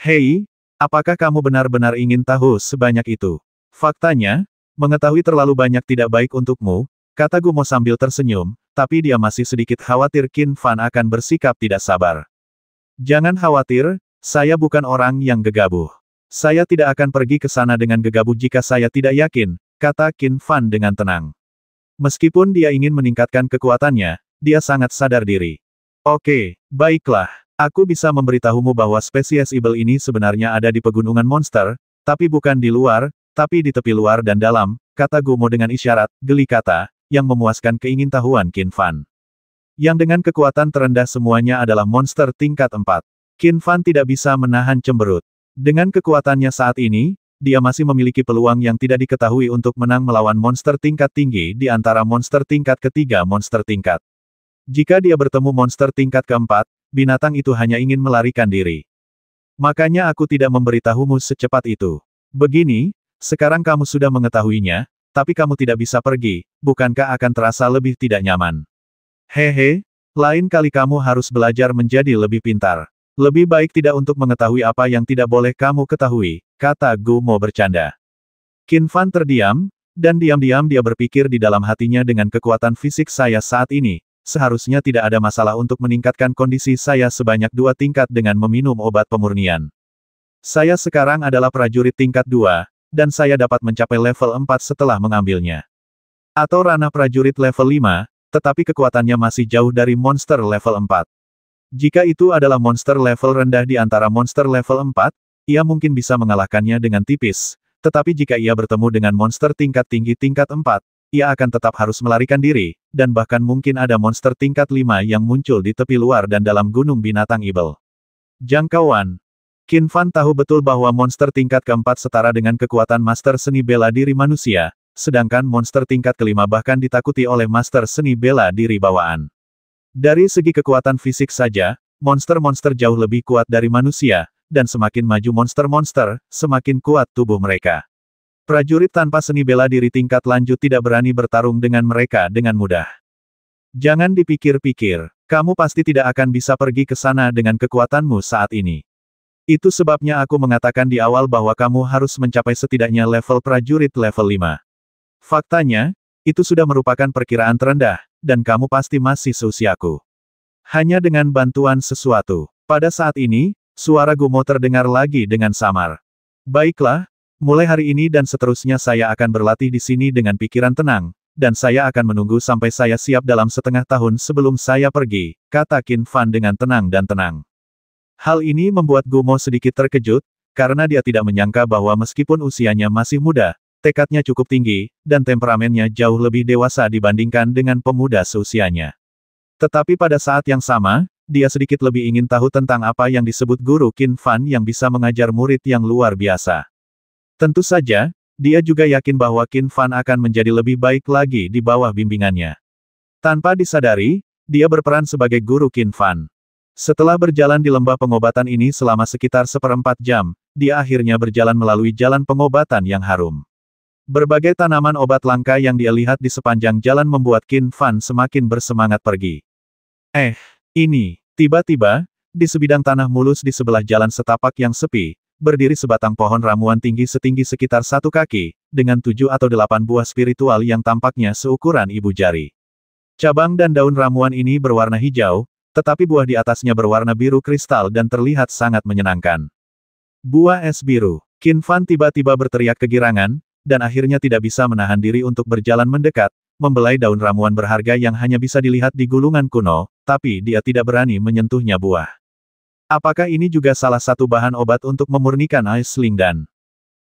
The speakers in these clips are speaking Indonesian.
Hei, apakah kamu benar-benar ingin tahu sebanyak itu? Faktanya, mengetahui terlalu banyak tidak baik untukmu, kata Gumo sambil tersenyum, tapi dia masih sedikit khawatir Qin Fan akan bersikap tidak sabar. Jangan khawatir, saya bukan orang yang gegabah. Saya tidak akan pergi ke sana dengan gegabah jika saya tidak yakin, kata Qin Fan dengan tenang. Meskipun dia ingin meningkatkan kekuatannya, dia sangat sadar diri. Oke, baiklah. Aku bisa memberitahumu bahwa spesies ibel ini sebenarnya ada di pegunungan monster, tapi bukan di luar, tapi di tepi luar dan dalam, kata Gumo dengan isyarat, geli kata, yang memuaskan keingintahuan Qin Fan. Yang dengan kekuatan terendah semuanya adalah monster tingkat 4. Qin Fan tidak bisa menahan cemberut. Dengan kekuatannya saat ini, dia masih memiliki peluang yang tidak diketahui untuk menang melawan monster tingkat tinggi di antara monster tingkat ketiga monster tingkat. Jika dia bertemu monster tingkat keempat, binatang itu hanya ingin melarikan diri. Makanya aku tidak memberitahumu secepat itu. Begini, sekarang kamu sudah mengetahuinya, tapi kamu tidak bisa pergi, bukankah akan terasa lebih tidak nyaman? Hehe, lain kali kamu harus belajar menjadi lebih pintar. Lebih baik tidak untuk mengetahui apa yang tidak boleh kamu ketahui, kata Gumo bercanda. Qin Fan terdiam, dan diam-diam dia berpikir di dalam hatinya dengan kekuatan fisik saya saat ini, seharusnya tidak ada masalah untuk meningkatkan kondisi saya sebanyak dua tingkat dengan meminum obat pemurnian. Saya sekarang adalah prajurit tingkat dua, dan saya dapat mencapai level empat setelah mengambilnya. Atau ranah prajurit level lima, tetapi kekuatannya masih jauh dari monster level empat. Jika itu adalah monster level rendah di antara monster level empat, ia mungkin bisa mengalahkannya dengan tipis, tetapi jika ia bertemu dengan monster tingkat tinggi tingkat 4, ia akan tetap harus melarikan diri, dan bahkan mungkin ada monster tingkat 5 yang muncul di tepi luar dan dalam gunung binatang ibel. Jangkauan Qin Fan tahu betul bahwa monster tingkat keempat setara dengan kekuatan master seni bela diri manusia, sedangkan monster tingkat kelima bahkan ditakuti oleh master seni bela diri bawaan. Dari segi kekuatan fisik saja, monster-monster jauh lebih kuat dari manusia, dan semakin maju monster-monster, semakin kuat tubuh mereka. Prajurit tanpa seni bela diri tingkat lanjut tidak berani bertarung dengan mereka dengan mudah. Jangan dipikir-pikir, kamu pasti tidak akan bisa pergi ke sana dengan kekuatanmu saat ini. Itu sebabnya aku mengatakan di awal bahwa kamu harus mencapai setidaknya level prajurit level 5. Faktanya, itu sudah merupakan perkiraan terendah, dan kamu pasti masih seusiaku. Hanya dengan bantuan sesuatu. Pada saat ini, suara Gumo terdengar lagi dengan samar. Baiklah, Mulai hari ini dan seterusnya saya akan berlatih di sini dengan pikiran tenang, dan saya akan menunggu sampai saya siap dalam setengah tahun sebelum saya pergi, kata Qin Fan dengan tenang dan tenang. Hal ini membuat Gumo sedikit terkejut, karena dia tidak menyangka bahwa meskipun usianya masih muda, tekadnya cukup tinggi, dan temperamennya jauh lebih dewasa dibandingkan dengan pemuda seusianya. Tetapi pada saat yang sama, dia sedikit lebih ingin tahu tentang apa yang disebut guru Qin Fan yang bisa mengajar murid yang luar biasa. Tentu saja, dia juga yakin bahwa Qin Fan akan menjadi lebih baik lagi di bawah bimbingannya. Tanpa disadari, dia berperan sebagai guru Qin Fan. Setelah berjalan di lembah pengobatan ini selama sekitar seperempat jam, dia akhirnya berjalan melalui jalan pengobatan yang harum. Berbagai tanaman obat langka yang dia lihat di sepanjang jalan membuat Qin Fan semakin bersemangat pergi. Eh, ini, tiba-tiba, di sebidang tanah mulus di sebelah jalan setapak yang sepi, berdiri sebatang pohon ramuan tinggi setinggi sekitar satu kaki, dengan tujuh atau delapan buah spiritual yang tampaknya seukuran ibu jari. Cabang dan daun ramuan ini berwarna hijau, tetapi buah di atasnya berwarna biru kristal dan terlihat sangat menyenangkan. Buah es biru. Qin Fan tiba-tiba berteriak kegirangan, dan akhirnya tidak bisa menahan diri untuk berjalan mendekat, membelai daun ramuan berharga yang hanya bisa dilihat di gulungan kuno, tapi dia tidak berani menyentuhnya buah. Apakah ini juga salah satu bahan obat untuk memurnikan Ice Lingdan?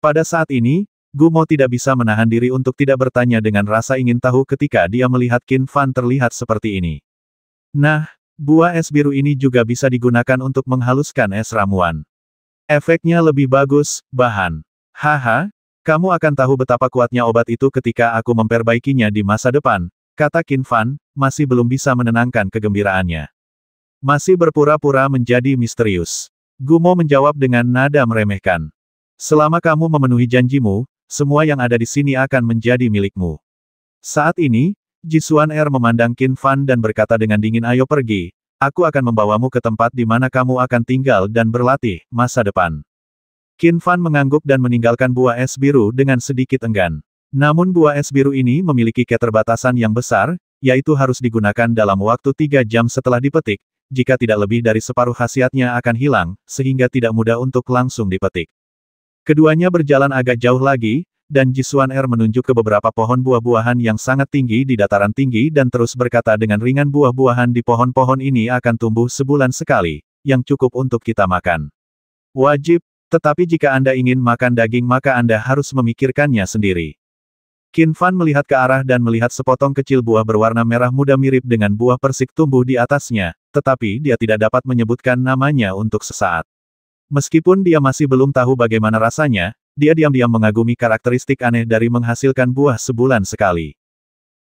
Pada saat ini, Gumo tidak bisa menahan diri untuk tidak bertanya dengan rasa ingin tahu ketika dia melihat Qin Fan terlihat seperti ini. Nah, buah es biru ini juga bisa digunakan untuk menghaluskan es ramuan. Efeknya lebih bagus, bahan. Haha, kamu akan tahu betapa kuatnya obat itu ketika aku memperbaikinya di masa depan, kata Qin Fan, masih belum bisa menenangkan kegembiraannya. Masih berpura-pura menjadi misterius. Gumo menjawab dengan nada meremehkan. Selama kamu memenuhi janjimu, semua yang ada di sini akan menjadi milikmu. Saat ini, Jisuan Er memandang Qin Fan dan berkata dengan dingin ayo pergi, aku akan membawamu ke tempat di mana kamu akan tinggal dan berlatih, masa depan. Qin Fan mengangguk dan meninggalkan buah es biru dengan sedikit enggan. Namun buah es biru ini memiliki keterbatasan yang besar, yaitu harus digunakan dalam waktu tiga jam setelah dipetik, jika tidak lebih dari separuh khasiatnya akan hilang, sehingga tidak mudah untuk langsung dipetik. Keduanya berjalan agak jauh lagi, dan Jisuan Er menunjuk ke beberapa pohon buah-buahan yang sangat tinggi di dataran tinggi dan terus berkata dengan ringan buah-buahan di pohon-pohon ini akan tumbuh sebulan sekali, yang cukup untuk kita makan. Wajib, tetapi jika Anda ingin makan daging maka Anda harus memikirkannya sendiri. Qin Fan melihat ke arah dan melihat sepotong kecil buah berwarna merah muda mirip dengan buah persik tumbuh di atasnya, tetapi dia tidak dapat menyebutkan namanya untuk sesaat. Meskipun dia masih belum tahu bagaimana rasanya, dia diam-diam mengagumi karakteristik aneh dari menghasilkan buah sebulan sekali.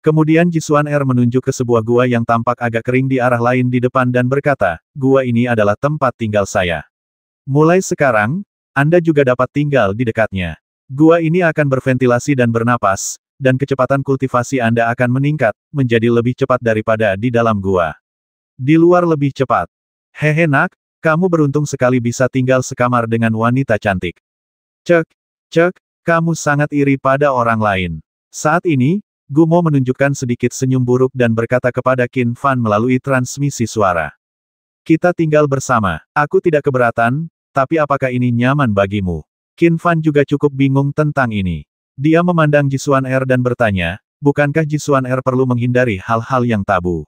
Kemudian Jisuan Er menunjuk ke sebuah gua yang tampak agak kering di arah lain di depan dan berkata, gua ini adalah tempat tinggal saya. Mulai sekarang, Anda juga dapat tinggal di dekatnya. Gua ini akan berventilasi dan bernapas, dan kecepatan kultivasi Anda akan meningkat, menjadi lebih cepat daripada di dalam gua. Di luar lebih cepat. Hehe nak, kamu beruntung sekali bisa tinggal sekamar dengan wanita cantik. Cek, cek, kamu sangat iri pada orang lain. Saat ini, Gumo menunjukkan sedikit senyum buruk dan berkata kepada Qin Fan melalui transmisi suara. Kita tinggal bersama. Aku tidak keberatan, tapi apakah ini nyaman bagimu? Qin Fan juga cukup bingung tentang ini. Dia memandang Jisuan Er dan bertanya, bukankah Jisuan Er perlu menghindari hal-hal yang tabu?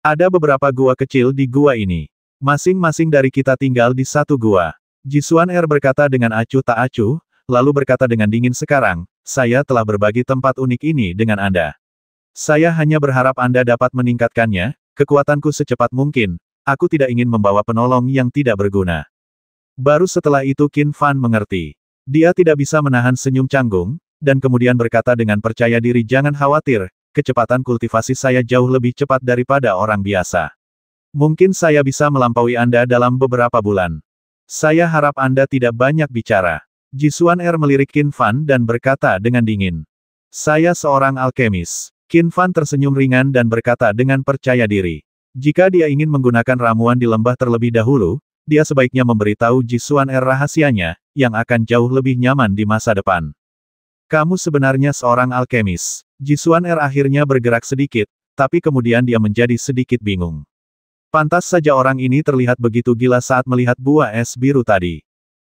Ada beberapa gua kecil di gua ini. Masing-masing dari kita tinggal di satu gua. Jisuan Er berkata dengan acuh tak acuh, lalu berkata dengan dingin sekarang, saya telah berbagi tempat unik ini dengan Anda. Saya hanya berharap Anda dapat meningkatkannya, kekuatanku secepat mungkin, aku tidak ingin membawa penolong yang tidak berguna. Baru setelah itu Qin Fan mengerti. Dia tidak bisa menahan senyum canggung, dan kemudian berkata dengan percaya diri jangan khawatir, kecepatan kultivasi saya jauh lebih cepat daripada orang biasa. Mungkin saya bisa melampaui Anda dalam beberapa bulan. Saya harap Anda tidak banyak bicara. Jisuan Er melirik Qin Fan dan berkata dengan dingin. Saya seorang alkemis. Qin Fan tersenyum ringan dan berkata dengan percaya diri. Jika dia ingin menggunakan ramuan di lembah terlebih dahulu, dia sebaiknya memberitahu Jisuan Er rahasianya, yang akan jauh lebih nyaman di masa depan. Kamu sebenarnya seorang alkemis. Jisuan Er akhirnya bergerak sedikit, tapi kemudian dia menjadi sedikit bingung. Pantas saja orang ini terlihat begitu gila saat melihat buah es biru tadi.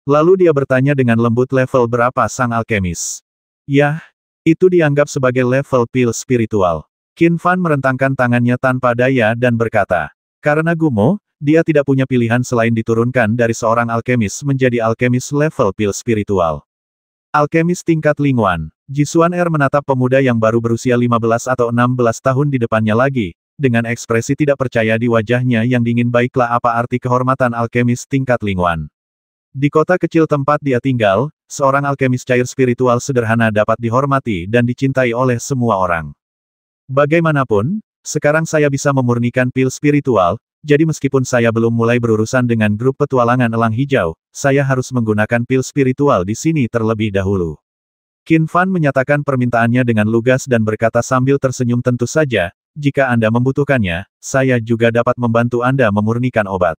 Lalu dia bertanya dengan lembut level berapa sang alkemis. Yah, itu dianggap sebagai level pil spiritual. Qin Fan merentangkan tangannya tanpa daya dan berkata, Karena Gumo, dia tidak punya pilihan selain diturunkan dari seorang alkemis menjadi alkemis level pil spiritual. Alkemis tingkat Lingwan. Jisuan Er menatap pemuda yang baru berusia 15 atau 16 tahun di depannya lagi, dengan ekspresi tidak percaya di wajahnya yang dingin baiklah apa arti kehormatan alkemis tingkat Lingwan. Di kota kecil tempat dia tinggal, seorang alkemis cair spiritual sederhana dapat dihormati dan dicintai oleh semua orang. Bagaimanapun, sekarang saya bisa memurnikan pil spiritual, jadi meskipun saya belum mulai berurusan dengan grup petualangan elang hijau, saya harus menggunakan pil spiritual di sini terlebih dahulu. Qin Fan menyatakan permintaannya dengan lugas dan berkata sambil tersenyum tentu saja, jika Anda membutuhkannya, saya juga dapat membantu Anda memurnikan obat.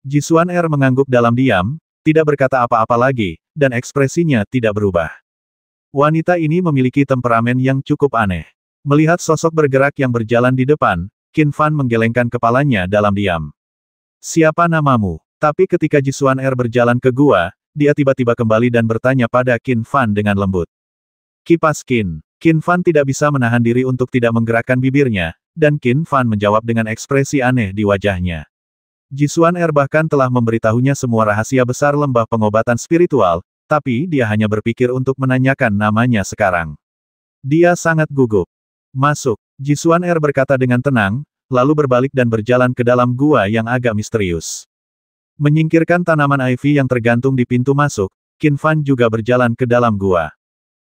Jisuan Er mengangguk dalam diam, tidak berkata apa-apa lagi, dan ekspresinya tidak berubah. Wanita ini memiliki temperamen yang cukup aneh. Melihat sosok bergerak yang berjalan di depan, Qin Fan menggelengkan kepalanya dalam diam. Siapa namamu? Tapi ketika Jisuan Er berjalan ke gua, dia tiba-tiba kembali dan bertanya pada Qin Fan dengan lembut. Kipas Qin. Qin Fan tidak bisa menahan diri untuk tidak menggerakkan bibirnya, dan Qin Fan menjawab dengan ekspresi aneh di wajahnya. Jisuan Er bahkan telah memberitahunya semua rahasia besar lembah pengobatan spiritual, tapi dia hanya berpikir untuk menanyakan namanya sekarang. Dia sangat gugup. Masuk. Jisuan Er berkata dengan tenang, lalu berbalik dan berjalan ke dalam gua yang agak misterius. Menyingkirkan tanaman ivy yang tergantung di pintu masuk, Qin Fan juga berjalan ke dalam gua.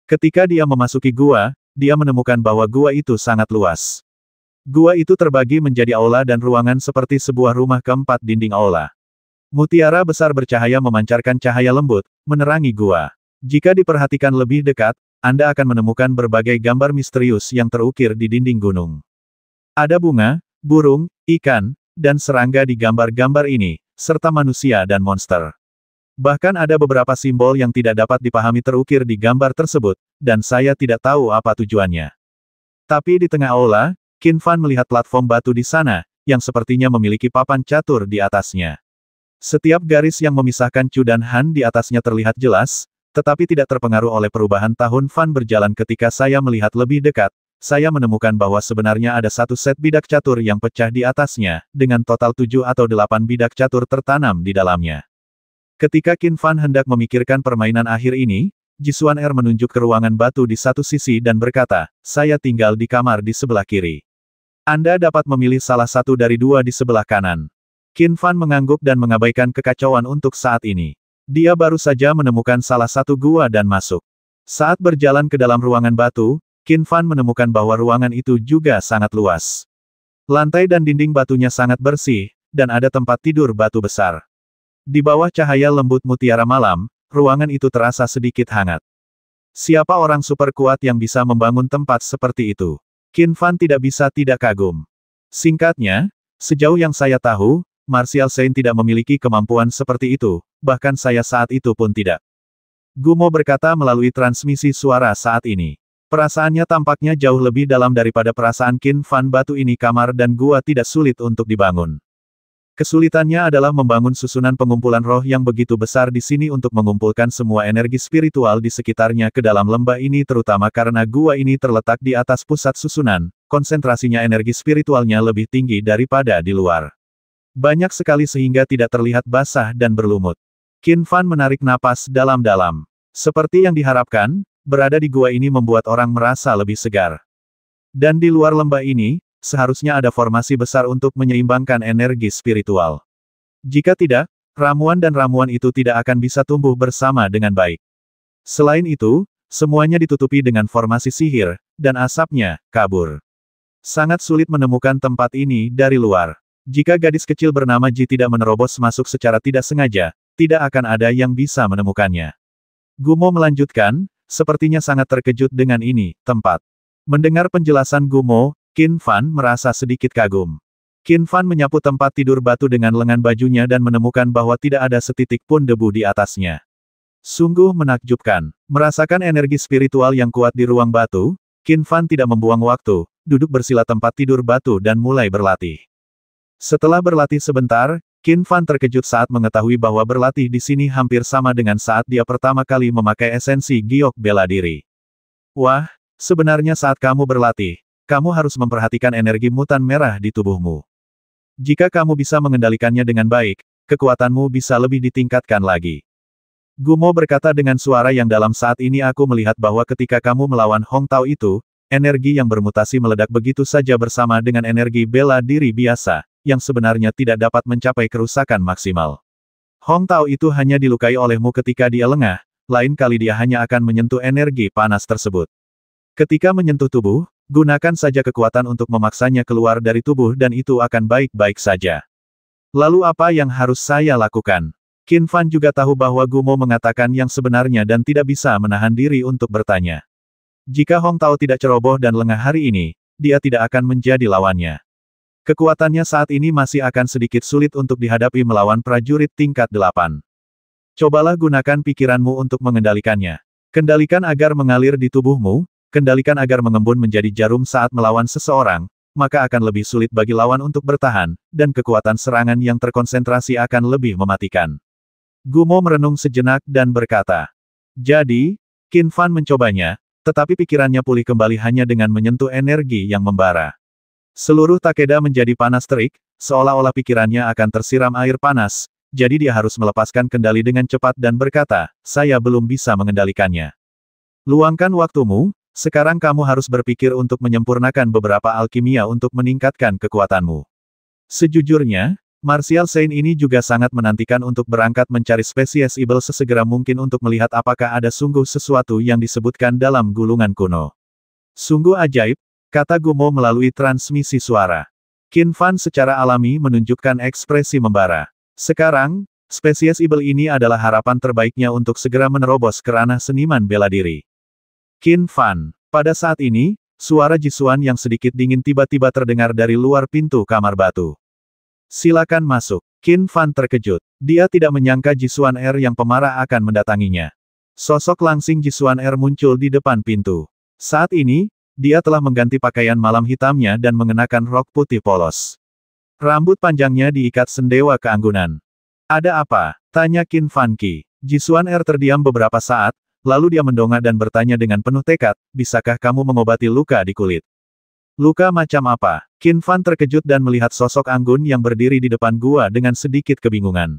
Ketika dia memasuki gua, dia menemukan bahwa gua itu sangat luas. Gua itu terbagi menjadi aula dan ruangan seperti sebuah rumah keempat dinding aula. Mutiara besar bercahaya memancarkan cahaya lembut, menerangi gua. Jika diperhatikan lebih dekat, anda akan menemukan berbagai gambar misterius yang terukir di dinding gunung. Ada bunga, burung, ikan, dan serangga di gambar-gambar ini, serta manusia dan monster. Bahkan ada beberapa simbol yang tidak dapat dipahami terukir di gambar tersebut, dan saya tidak tahu apa tujuannya. Tapi di tengah aula, Qin Fan melihat platform batu di sana, yang sepertinya memiliki papan catur di atasnya. Setiap garis yang memisahkan Chu dan Han di atasnya terlihat jelas, tetapi tidak terpengaruh oleh perubahan tahun Fan berjalan ketika saya melihat lebih dekat, saya menemukan bahwa sebenarnya ada satu set bidak catur yang pecah di atasnya, dengan total tujuh atau delapan bidak catur tertanam di dalamnya. Ketika Qin Fan hendak memikirkan permainan akhir ini, Jisuan Er menunjuk ke ruangan batu di satu sisi dan berkata, saya tinggal di kamar di sebelah kiri. Anda dapat memilih salah satu dari dua di sebelah kanan. Qin Fan mengangguk dan mengabaikan kekacauan untuk saat ini. Dia baru saja menemukan salah satu gua dan masuk. Saat berjalan ke dalam ruangan batu, Qin Fan menemukan bahwa ruangan itu juga sangat luas. Lantai dan dinding batunya sangat bersih, dan ada tempat tidur batu besar. Di bawah cahaya lembut mutiara malam, ruangan itu terasa sedikit hangat. Siapa orang super kuat yang bisa membangun tempat seperti itu? Qin Fan tidak bisa tidak kagum. Singkatnya, sejauh yang saya tahu, Martial Saint tidak memiliki kemampuan seperti itu, bahkan saya saat itu pun tidak. Gumo berkata melalui transmisi suara saat ini. Perasaannya tampaknya jauh lebih dalam daripada perasaan Kin Fan Batu ini kamar dan gua tidak sulit untuk dibangun. Kesulitannya adalah membangun susunan pengumpulan roh yang begitu besar di sini untuk mengumpulkan semua energi spiritual di sekitarnya ke dalam lembah ini terutama karena gua ini terletak di atas pusat susunan, konsentrasinya energi spiritualnya lebih tinggi daripada di luar. Banyak sekali sehingga tidak terlihat basah dan berlumut. Qin Fan menarik napas dalam-dalam. Seperti yang diharapkan, berada di gua ini membuat orang merasa lebih segar. Dan di luar lembah ini, seharusnya ada formasi besar untuk menyeimbangkan energi spiritual. Jika tidak, ramuan dan ramuan itu tidak akan bisa tumbuh bersama dengan baik. Selain itu, semuanya ditutupi dengan formasi sihir, dan asapnya, kabur. Sangat sulit menemukan tempat ini dari luar. Jika gadis kecil bernama Ji tidak menerobos masuk secara tidak sengaja, tidak akan ada yang bisa menemukannya. Gumo melanjutkan, sepertinya sangat terkejut dengan ini, tempat. Mendengar penjelasan Gumo, Qin Fan merasa sedikit kagum. Qin Fan menyapu tempat tidur batu dengan lengan bajunya dan menemukan bahwa tidak ada setitik pun debu di atasnya. Sungguh menakjubkan. Merasakan energi spiritual yang kuat di ruang batu, Qin Fan tidak membuang waktu, duduk bersila tempat tidur batu dan mulai berlatih. Setelah berlatih sebentar, Qin Fan terkejut saat mengetahui bahwa berlatih di sini hampir sama dengan saat dia pertama kali memakai esensi giok bela diri. Wah, sebenarnya saat kamu berlatih, kamu harus memperhatikan energi mutan merah di tubuhmu. Jika kamu bisa mengendalikannya dengan baik, kekuatanmu bisa lebih ditingkatkan lagi. Gumo berkata dengan suara yang dalam saat ini aku melihat bahwa ketika kamu melawan Hong Tao itu, energi yang bermutasi meledak begitu saja bersama dengan energi bela diri biasa, yang sebenarnya tidak dapat mencapai kerusakan maksimal. Hong Tao itu hanya dilukai olehmu ketika dia lengah, lain kali dia hanya akan menyentuh energi panas tersebut. Ketika menyentuh tubuh, gunakan saja kekuatan untuk memaksanya keluar dari tubuh dan itu akan baik-baik saja. Lalu apa yang harus saya lakukan? Qin Fan juga tahu bahwa Gumo mengatakan yang sebenarnya dan tidak bisa menahan diri untuk bertanya. Jika Hong Tao tidak ceroboh dan lengah hari ini, dia tidak akan menjadi lawannya. Kekuatannya saat ini masih akan sedikit sulit untuk dihadapi melawan prajurit tingkat delapan. Cobalah gunakan pikiranmu untuk mengendalikannya. Kendalikan agar mengalir di tubuhmu, kendalikan agar mengembun menjadi jarum saat melawan seseorang, maka akan lebih sulit bagi lawan untuk bertahan, dan kekuatan serangan yang terkonsentrasi akan lebih mematikan. Gumo merenung sejenak dan berkata, Jadi, Qin Fan mencobanya, tetapi pikirannya pulih kembali hanya dengan menyentuh energi yang membara. Seluruh Takeda menjadi panas terik, seolah-olah pikirannya akan tersiram air panas, jadi dia harus melepaskan kendali dengan cepat dan berkata, saya belum bisa mengendalikannya. Luangkan waktumu, sekarang kamu harus berpikir untuk menyempurnakan beberapa alkimia untuk meningkatkan kekuatanmu. Sejujurnya, Martial Saint ini juga sangat menantikan untuk berangkat mencari spesies ibel sesegera mungkin untuk melihat apakah ada sungguh sesuatu yang disebutkan dalam gulungan kuno. Sungguh ajaib, Kata Gumo melalui transmisi suara. Qin Fan secara alami menunjukkan ekspresi membara. Sekarang, spesies ibel ini adalah harapan terbaiknya untuk segera menerobos kerana seniman bela diri. Qin Fan. Pada saat ini, suara Jisuan yang sedikit dingin tiba-tiba terdengar dari luar pintu kamar batu. Silakan masuk. Qin Fan terkejut. Dia tidak menyangka Jisuan Er yang pemarah akan mendatanginya. Sosok langsing Jisuan Er muncul di depan pintu. Saat ini, dia telah mengganti pakaian malam hitamnya dan mengenakan rok putih polos. Rambut panjangnya diikat sendewa keanggunan. Ada apa? Tanya Qin Fan Qi. Jisuan Er terdiam beberapa saat, lalu dia mendongak dan bertanya dengan penuh tekad, bisakah kamu mengobati luka di kulit? Luka macam apa? Qin Fan terkejut dan melihat sosok Anggun yang berdiri di depan gua dengan sedikit kebingungan.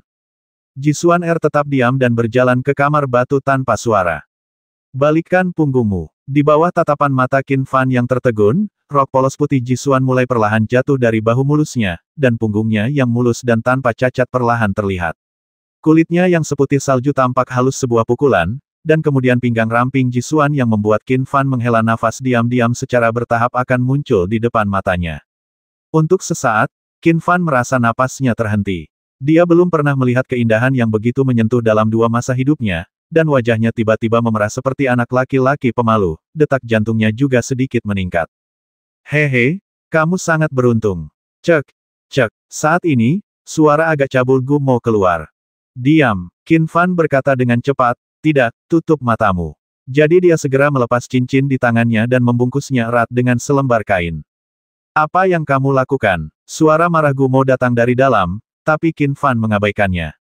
Jisuan Er tetap diam dan berjalan ke kamar batu tanpa suara. Balikkan punggungmu. Di bawah tatapan mata Qin Fan yang tertegun, rok polos putih Jisuan mulai perlahan jatuh dari bahu mulusnya, dan punggungnya yang mulus dan tanpa cacat perlahan terlihat. Kulitnya yang seputih salju tampak halus sebuah pukulan, dan kemudian pinggang ramping Jisuan yang membuat Qin Fan menghela nafas diam-diam secara bertahap akan muncul di depan matanya. Untuk sesaat, Qin Fan merasa napasnya terhenti. Dia belum pernah melihat keindahan yang begitu menyentuh dalam dua masa hidupnya, dan wajahnya tiba-tiba memerah seperti anak laki-laki pemalu, detak jantungnya juga sedikit meningkat. Hehe, kamu sangat beruntung. Cek, cek, saat ini, suara agak cabul gumo keluar. Diam, Qin Fan berkata dengan cepat, tidak, tutup matamu. Jadi dia segera melepas cincin di tangannya dan membungkusnya erat dengan selembar kain. Apa yang kamu lakukan? Suara marah Gumo datang dari dalam, tapi Qin Fan mengabaikannya.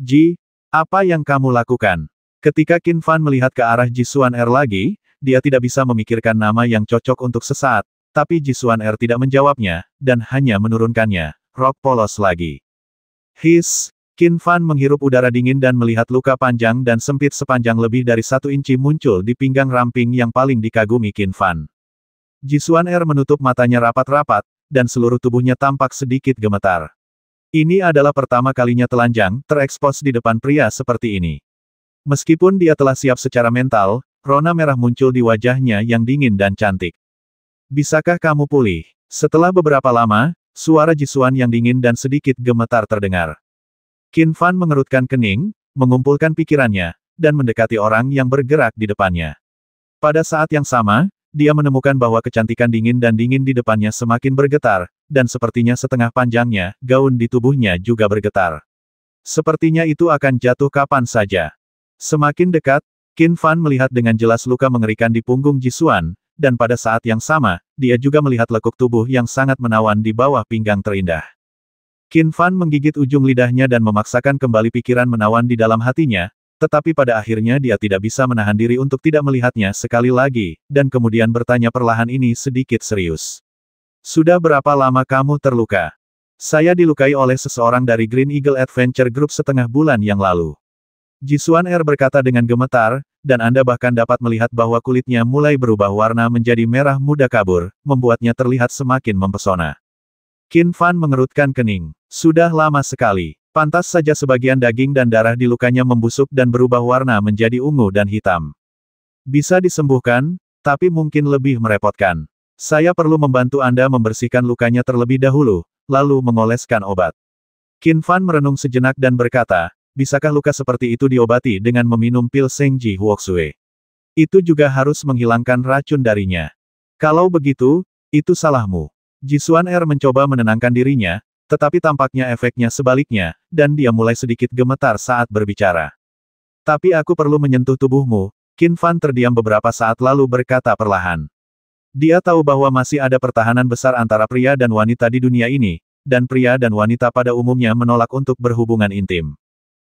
Ji, apa yang kamu lakukan? Ketika Qin Fan melihat ke arah Jisuan Er lagi, dia tidak bisa memikirkan nama yang cocok untuk sesaat, tapi Jisuan Er tidak menjawabnya, dan hanya menurunkannya. Rok polos lagi. His, Qin Fan menghirup udara dingin dan melihat luka panjang dan sempit sepanjang lebih dari satu inci muncul di pinggang ramping yang paling dikagumi Qin Fan. Jisuan Er menutup matanya rapat-rapat, dan seluruh tubuhnya tampak sedikit gemetar. Ini adalah pertama kalinya telanjang, terekspos di depan pria seperti ini. Meskipun dia telah siap secara mental, rona merah muncul di wajahnya yang dingin dan cantik. Bisakah kamu pulih? Setelah beberapa lama, suara Jisuan yang dingin dan sedikit gemetar terdengar. Qin Fan mengerutkan kening, mengumpulkan pikirannya, dan mendekati orang yang bergerak di depannya. Pada saat yang sama, dia menemukan bahwa kecantikan dingin dan dingin di depannya semakin bergetar, dan sepertinya setengah panjangnya, gaun di tubuhnya juga bergetar. Sepertinya itu akan jatuh kapan saja. Semakin dekat, Qin Fan melihat dengan jelas luka mengerikan di punggung Jisuan, dan pada saat yang sama, dia juga melihat lekuk tubuh yang sangat menawan di bawah pinggang terindah. Qin Fan menggigit ujung lidahnya dan memaksakan kembali pikiran menawan di dalam hatinya, tetapi pada akhirnya dia tidak bisa menahan diri untuk tidak melihatnya sekali lagi, dan kemudian bertanya perlahan ini sedikit serius. Sudah berapa lama kamu terluka? Saya dilukai oleh seseorang dari Green Eagle Adventure Group setengah bulan yang lalu. Jisuan Er berkata dengan gemetar, dan Anda bahkan dapat melihat bahwa kulitnya mulai berubah warna menjadi merah muda kabur, membuatnya terlihat semakin mempesona. Qin Fan mengerutkan kening. Sudah lama sekali. Pantas saja sebagian daging dan darah di lukanya membusuk dan berubah warna menjadi ungu dan hitam. Bisa disembuhkan, tapi mungkin lebih merepotkan. Saya perlu membantu Anda membersihkan lukanya terlebih dahulu, lalu mengoleskan obat. Qin Fan merenung sejenak dan berkata, bisakah luka seperti itu diobati dengan meminum pil Sengji Huoxue? Itu juga harus menghilangkan racun darinya. Kalau begitu, itu salahmu. Jisuan Er mencoba menenangkan dirinya, tetapi tampaknya efeknya sebaliknya, dan dia mulai sedikit gemetar saat berbicara. Tapi aku perlu menyentuh tubuhmu, Qin Fan terdiam beberapa saat lalu berkata perlahan. Dia tahu bahwa masih ada pertahanan besar antara pria dan wanita di dunia ini, dan pria dan wanita pada umumnya menolak untuk berhubungan intim.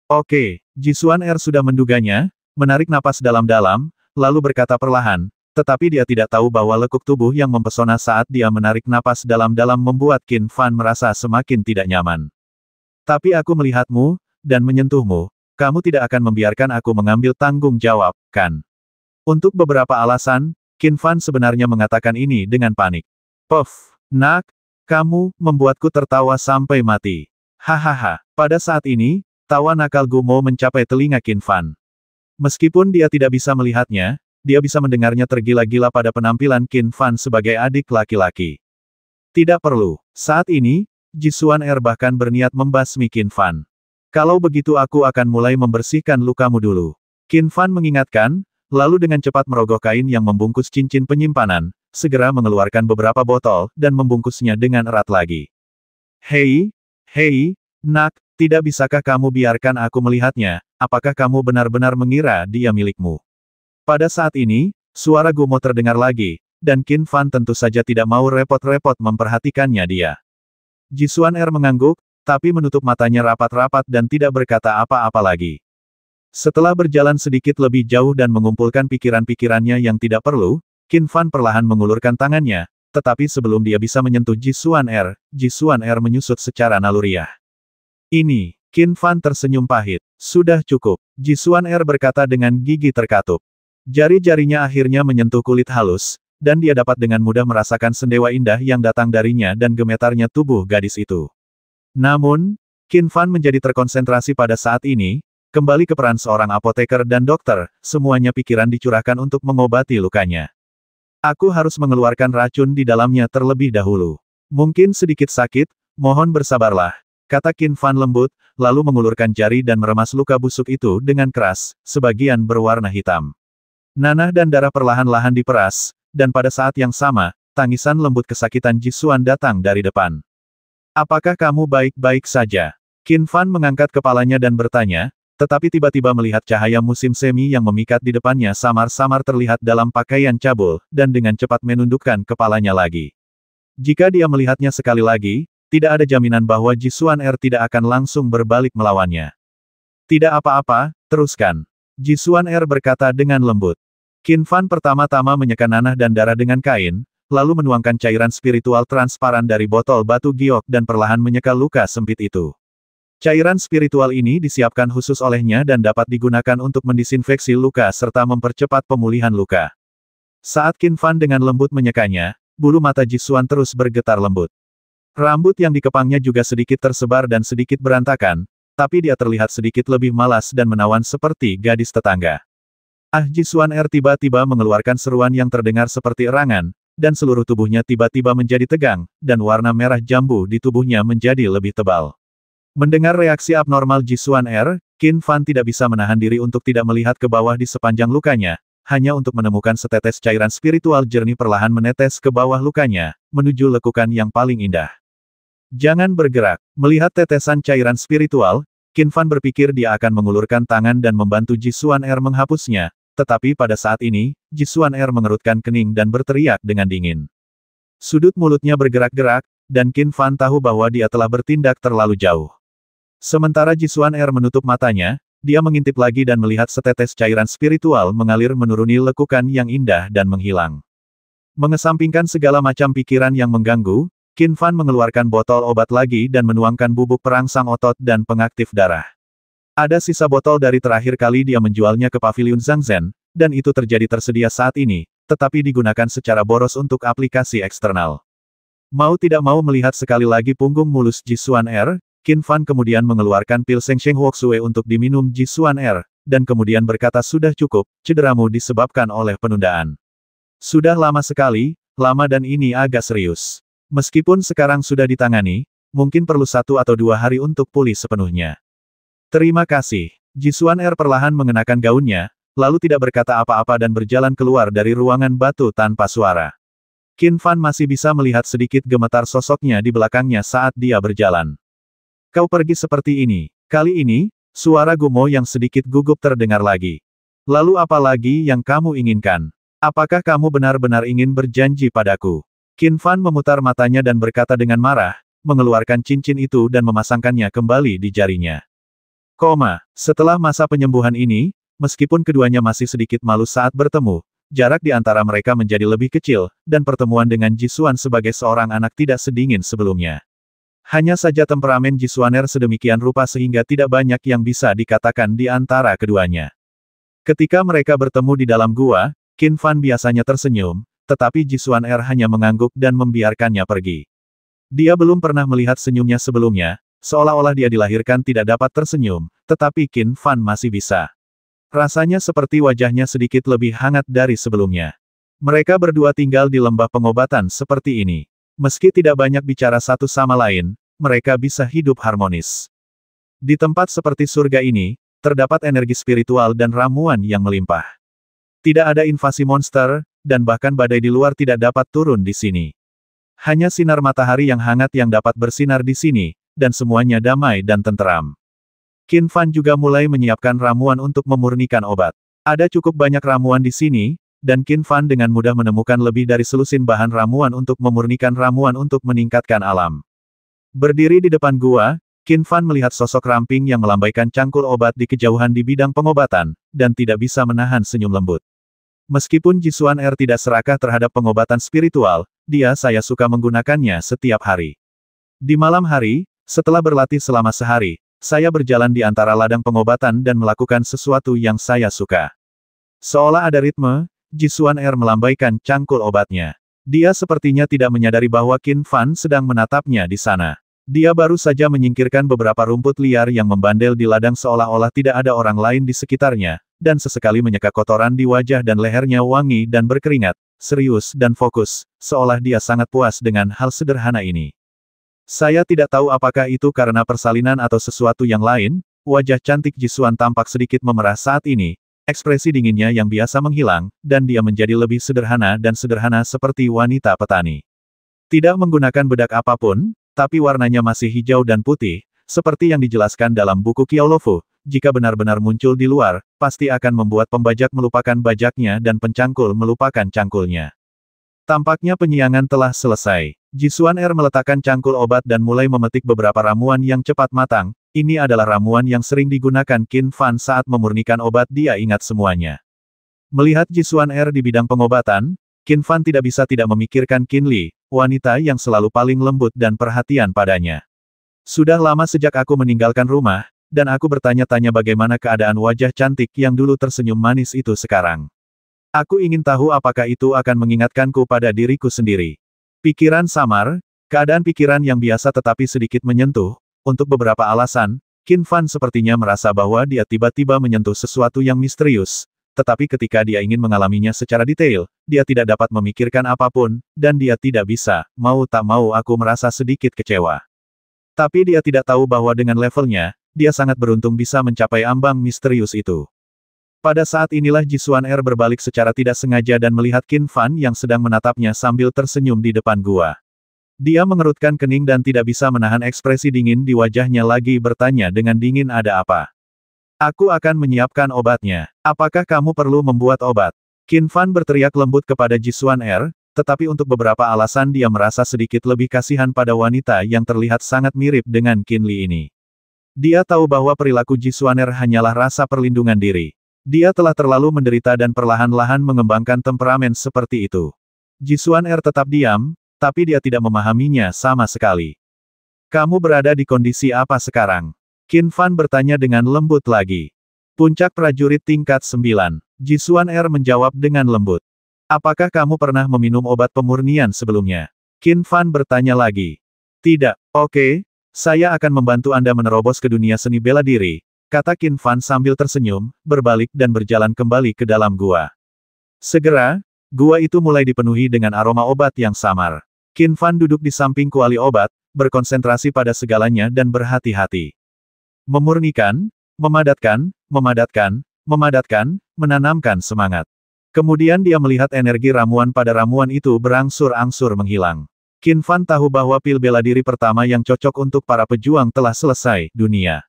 Oke, Jisuan Er sudah menduganya, menarik napas dalam-dalam, lalu berkata perlahan, tetapi dia tidak tahu bahwa lekuk tubuh yang mempesona saat dia menarik napas dalam-dalam membuat Qin Fan merasa semakin tidak nyaman. Tapi aku melihatmu, dan menyentuhmu, kamu tidak akan membiarkan aku mengambil tanggung jawab, kan? Untuk beberapa alasan, Qin Fan sebenarnya mengatakan ini dengan panik. Puff, nak, kamu, membuatku tertawa sampai mati. Hahaha, pada saat ini, Tawa nakal Gumo mencapai telinga Qin Fan. Meskipun dia tidak bisa melihatnya, dia bisa mendengarnya tergila-gila pada penampilan Qin Fan sebagai adik laki-laki. Tidak perlu. Saat ini, Jisuan Er bahkan berniat membasmi Qin Fan. Kalau begitu aku akan mulai membersihkan lukamu dulu. Qin Fan mengingatkan, lalu dengan cepat merogoh kain yang membungkus cincin penyimpanan, segera mengeluarkan beberapa botol, dan membungkusnya dengan erat lagi. Hei, hei, nak, tidak bisakah kamu biarkan aku melihatnya, apakah kamu benar-benar mengira dia milikmu? Pada saat ini, suara Gumo terdengar lagi, dan Qin Fan tentu saja tidak mau repot-repot memperhatikannya dia. Jisuan Er mengangguk, tapi menutup matanya rapat-rapat dan tidak berkata apa-apa lagi. Setelah berjalan sedikit lebih jauh dan mengumpulkan pikiran-pikirannya yang tidak perlu, Qin Fan perlahan mengulurkan tangannya, tetapi sebelum dia bisa menyentuh Jisuan Er, Jisuan Er menyusut secara naluriah. Ini, Qin Fan tersenyum pahit. Sudah cukup, Jisuan Er berkata dengan gigi terkatup. Jari-jarinya akhirnya menyentuh kulit halus, dan dia dapat dengan mudah merasakan sendewa indah yang datang darinya dan gemetarnya tubuh gadis itu. Namun, Qin Fan menjadi terkonsentrasi pada saat ini, kembali ke peran seorang apoteker dan dokter, semuanya pikiran dicurahkan untuk mengobati lukanya. Aku harus mengeluarkan racun di dalamnya terlebih dahulu. Mungkin sedikit sakit, mohon bersabarlah, Kata Qin Fan lembut, lalu mengulurkan jari dan meremas luka busuk itu dengan keras, sebagian berwarna hitam. Nanah dan darah perlahan-lahan diperas, dan pada saat yang sama, tangisan lembut kesakitan Jisuan datang dari depan. Apakah kamu baik-baik saja? Qin Fan mengangkat kepalanya dan bertanya, tetapi tiba-tiba melihat cahaya musim semi yang memikat di depannya samar-samar terlihat dalam pakaian cabul, dan dengan cepat menundukkan kepalanya lagi. Jika dia melihatnya sekali lagi, tidak ada jaminan bahwa Jisuan Er tidak akan langsung berbalik melawannya. Tidak apa-apa, teruskan. Jisuan Er berkata dengan lembut. Qin Fan pertama-tama menyeka nanah dan darah dengan kain, lalu menuangkan cairan spiritual transparan dari botol batu giok dan perlahan menyeka luka sempit itu. Cairan spiritual ini disiapkan khusus olehnya dan dapat digunakan untuk mendisinfeksi luka serta mempercepat pemulihan luka. Saat Qin Fan dengan lembut menyekanya, bulu mata Jisuan terus bergetar lembut. Rambut yang dikepangnya juga sedikit tersebar dan sedikit berantakan, tapi dia terlihat sedikit lebih malas dan menawan seperti gadis tetangga. Ah Jisuan Er tiba-tiba mengeluarkan seruan yang terdengar seperti erangan, dan seluruh tubuhnya tiba-tiba menjadi tegang, dan warna merah jambu di tubuhnya menjadi lebih tebal. Mendengar reaksi abnormal Jisuan Er, Qin Fan tidak bisa menahan diri untuk tidak melihat ke bawah di sepanjang lukanya, hanya untuk menemukan setetes cairan spiritual jernih perlahan menetes ke bawah lukanya, menuju lekukan yang paling indah. Jangan bergerak. Melihat tetesan cairan spiritual, Qin Fan berpikir dia akan mengulurkan tangan dan membantu Jisuan Er menghapusnya, tetapi pada saat ini, Jisuan Er mengerutkan kening dan berteriak dengan dingin. Sudut mulutnya bergerak-gerak, dan Qin Fan tahu bahwa dia telah bertindak terlalu jauh. Sementara Jisuan Er menutup matanya, dia mengintip lagi dan melihat setetes cairan spiritual mengalir menuruni lekukan yang indah dan menghilang. Mengesampingkan segala macam pikiran yang mengganggu, Qin Fan mengeluarkan botol obat lagi dan menuangkan bubuk perangsang otot dan pengaktif darah. Ada sisa botol dari terakhir kali dia menjualnya ke Paviliun Zhen, dan itu terjadi tersedia saat ini, tetapi digunakan secara boros untuk aplikasi eksternal. Mau tidak mau melihat sekali lagi punggung mulus Jisuan Er, Qin Fan kemudian mengeluarkan pil Seng Sheng Huoxue untuk diminum Jisuan Er, dan kemudian berkata sudah cukup, cederamu disebabkan oleh penundaan. Sudah lama sekali, lama dan ini agak serius. Meskipun sekarang sudah ditangani, mungkin perlu satu atau dua hari untuk pulih sepenuhnya. Terima kasih. Jisuan Er perlahan mengenakan gaunnya, lalu tidak berkata apa-apa dan berjalan keluar dari ruangan batu tanpa suara. Qin Fan masih bisa melihat sedikit gemetar sosoknya di belakangnya saat dia berjalan. Kau pergi seperti ini. Kali ini, suara Gumo yang sedikit gugup terdengar lagi. Lalu apa lagi yang kamu inginkan? Apakah kamu benar-benar ingin berjanji padaku? Qin Fan memutar matanya dan berkata dengan marah, mengeluarkan cincin itu dan memasangkannya kembali di jarinya. Koma, setelah masa penyembuhan ini, meskipun keduanya masih sedikit malu saat bertemu, jarak di antara mereka menjadi lebih kecil, dan pertemuan dengan Jisuan sebagai seorang anak tidak sedingin sebelumnya. Hanya saja temperamen Jisuaner sedemikian rupa sehingga tidak banyak yang bisa dikatakan di antara keduanya. Ketika mereka bertemu di dalam gua, Qin Fan biasanya tersenyum, tetapi Jisuan Er hanya mengangguk dan membiarkannya pergi. Dia belum pernah melihat senyumnya sebelumnya, seolah-olah dia dilahirkan tidak dapat tersenyum, tetapi Qin Fan masih bisa. Rasanya seperti wajahnya sedikit lebih hangat dari sebelumnya. Mereka berdua tinggal di lembah pengobatan seperti ini. Meski tidak banyak bicara satu sama lain, mereka bisa hidup harmonis. Di tempat seperti surga ini, terdapat energi spiritual dan ramuan yang melimpah. Tidak ada invasi monster, dan bahkan badai di luar tidak dapat turun di sini. Hanya sinar matahari yang hangat yang dapat bersinar di sini, dan semuanya damai dan tenteram. Qin Fan juga mulai menyiapkan ramuan untuk memurnikan obat. Ada cukup banyak ramuan di sini, dan Qin Fan dengan mudah menemukan lebih dari selusin bahan ramuan untuk memurnikan ramuan untuk meningkatkan alam. Berdiri di depan gua, Qin Fan melihat sosok ramping yang melambaikan cangkul obat di kejauhan di bidang pengobatan, dan tidak bisa menahan senyum lembut. Meskipun Jisuan Er tidak serakah terhadap pengobatan spiritual, dia saya suka menggunakannya setiap hari. Di malam hari, setelah berlatih selama sehari, saya berjalan di antara ladang pengobatan dan melakukan sesuatu yang saya suka. Seolah ada ritme, Jisuan Er melambaikan cangkul obatnya. Dia sepertinya tidak menyadari bahwa Qin Fan sedang menatapnya di sana. Dia baru saja menyingkirkan beberapa rumput liar yang membandel di ladang seolah-olah tidak ada orang lain di sekitarnya, dan sesekali menyeka kotoran di wajah dan lehernya wangi dan berkeringat, serius dan fokus, seolah dia sangat puas dengan hal sederhana ini. Saya tidak tahu apakah itu karena persalinan atau sesuatu yang lain, wajah cantik Jisuan tampak sedikit memerah saat ini, ekspresi dinginnya yang biasa menghilang, dan dia menjadi lebih sederhana dan sederhana seperti wanita petani. Tidak menggunakan bedak apapun, tapi warnanya masih hijau dan putih, seperti yang dijelaskan dalam buku Kiaolofu, jika benar-benar muncul di luar, pasti akan membuat pembajak melupakan bajaknya dan pencangkul melupakan cangkulnya. Tampaknya penyiangan telah selesai. Jisuan Er meletakkan cangkul obat dan mulai memetik beberapa ramuan yang cepat matang, ini adalah ramuan yang sering digunakan Qin Fan saat memurnikan obat dia ingat semuanya. Melihat Jisuan Er di bidang pengobatan, Qin Fan tidak bisa tidak memikirkan Qin Li, wanita yang selalu paling lembut dan perhatian padanya. Sudah lama sejak aku meninggalkan rumah, dan aku bertanya-tanya bagaimana keadaan wajah cantik yang dulu tersenyum manis itu sekarang. Aku ingin tahu apakah itu akan mengingatkanku pada diriku sendiri. Pikiran samar, keadaan pikiran yang biasa tetapi sedikit menyentuh, untuk beberapa alasan, Qin Fan sepertinya merasa bahwa dia tiba-tiba menyentuh sesuatu yang misterius, tetapi ketika dia ingin mengalaminya secara detail, dia tidak dapat memikirkan apapun, dan dia tidak bisa, mau tak mau aku merasa sedikit kecewa. Tapi dia tidak tahu bahwa dengan levelnya, dia sangat beruntung bisa mencapai ambang misterius itu. Pada saat inilah Ji Jisuan Er berbalik secara tidak sengaja dan melihat Qin Fan yang sedang menatapnya sambil tersenyum di depan gua. Dia mengerutkan kening dan tidak bisa menahan ekspresi dingin di wajahnya lagi bertanya dengan dingin ada apa. Aku akan menyiapkan obatnya. Apakah kamu perlu membuat obat? Qin Fan berteriak lembut kepada Ji Jisuan Er, tetapi untuk beberapa alasan dia merasa sedikit lebih kasihan pada wanita yang terlihat sangat mirip dengan Qin Li ini. Dia tahu bahwa perilaku Jisuaner hanyalah rasa perlindungan diri. Dia telah terlalu menderita dan perlahan-lahan mengembangkan temperamen seperti itu. Jisuaner tetap diam, tapi dia tidak memahaminya sama sekali. Kamu berada di kondisi apa sekarang? Qin Fan bertanya dengan lembut lagi. Puncak prajurit tingkat 9. Jisuan Er menjawab dengan lembut. Apakah kamu pernah meminum obat pemurnian sebelumnya? Qin Fan bertanya lagi. Tidak, oke, okay, saya akan membantu Anda menerobos ke dunia seni bela diri, kata Qin Fan sambil tersenyum, berbalik dan berjalan kembali ke dalam gua. Segera, gua itu mulai dipenuhi dengan aroma obat yang samar. Qin Fan duduk di samping kuali obat, berkonsentrasi pada segalanya dan berhati-hati. Memurnikan, memadatkan, memadatkan, memadatkan, menanamkan semangat. Kemudian dia melihat energi ramuan pada ramuan itu berangsur-angsur menghilang. Qin Fan tahu bahwa pil bela diri pertama yang cocok untuk para pejuang telah selesai, dunia.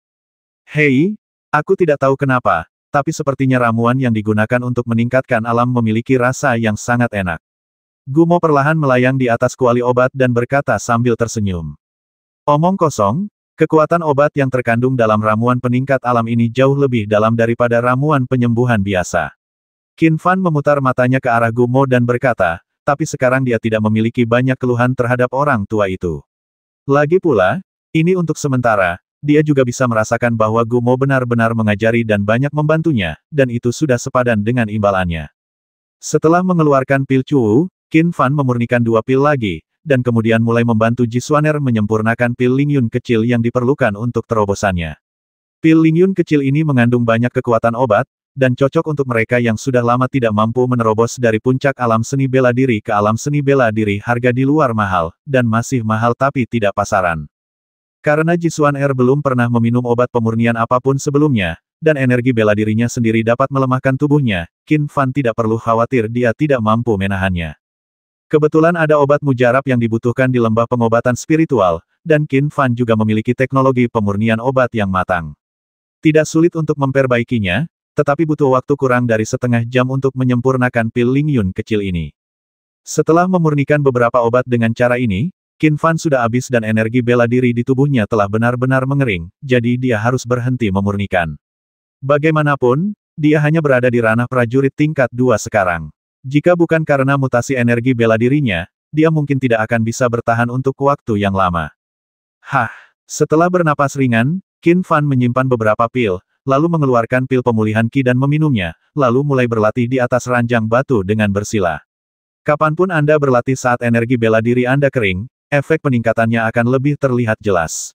Hei, aku tidak tahu kenapa, tapi sepertinya ramuan yang digunakan untuk meningkatkan alam memiliki rasa yang sangat enak. Gumo perlahan melayang di atas kuali obat dan berkata sambil tersenyum. Omong kosong, Kekuatan obat yang terkandung dalam ramuan peningkat alam ini jauh lebih dalam daripada ramuan penyembuhan biasa. Qin Fan memutar matanya ke arah Gumo dan berkata, tapi sekarang dia tidak memiliki banyak keluhan terhadap orang tua itu. Lagi pula, ini untuk sementara, dia juga bisa merasakan bahwa Gumo benar-benar mengajari dan banyak membantunya, dan itu sudah sepadan dengan imbalannya. Setelah mengeluarkan pil Chu, Qin Fan memurnikan dua pil lagi, dan kemudian mulai membantu Ji Suaner menyempurnakan pil Lingyun kecil yang diperlukan untuk terobosannya. Pil Lingyun kecil ini mengandung banyak kekuatan obat, dan cocok untuk mereka yang sudah lama tidak mampu menerobos dari puncak alam seni bela diri ke alam seni bela diri harga di luar mahal, dan masih mahal tapi tidak pasaran. Karena Jisuan R er belum pernah meminum obat pemurnian apapun sebelumnya, dan energi bela dirinya sendiri dapat melemahkan tubuhnya, Qin Fan tidak perlu khawatir dia tidak mampu menahannya. Kebetulan ada obat mujarab yang dibutuhkan di lembah pengobatan spiritual, dan Qin Fan juga memiliki teknologi pemurnian obat yang matang. Tidak sulit untuk memperbaikinya, tetapi butuh waktu kurang dari setengah jam untuk menyempurnakan pil Ling Yun kecil ini. Setelah memurnikan beberapa obat dengan cara ini, Qin Fan sudah habis dan energi bela diri di tubuhnya telah benar-benar mengering, jadi dia harus berhenti memurnikan. Bagaimanapun, dia hanya berada di ranah prajurit tingkat 2 sekarang. Jika bukan karena mutasi energi bela dirinya, dia mungkin tidak akan bisa bertahan untuk waktu yang lama. Hah! Setelah bernapas ringan, Qin Fan menyimpan beberapa pil, lalu mengeluarkan pil pemulihan Ki dan meminumnya, lalu mulai berlatih di atas ranjang batu dengan bersila. Kapanpun Anda berlatih saat energi bela diri Anda kering, efek peningkatannya akan lebih terlihat jelas.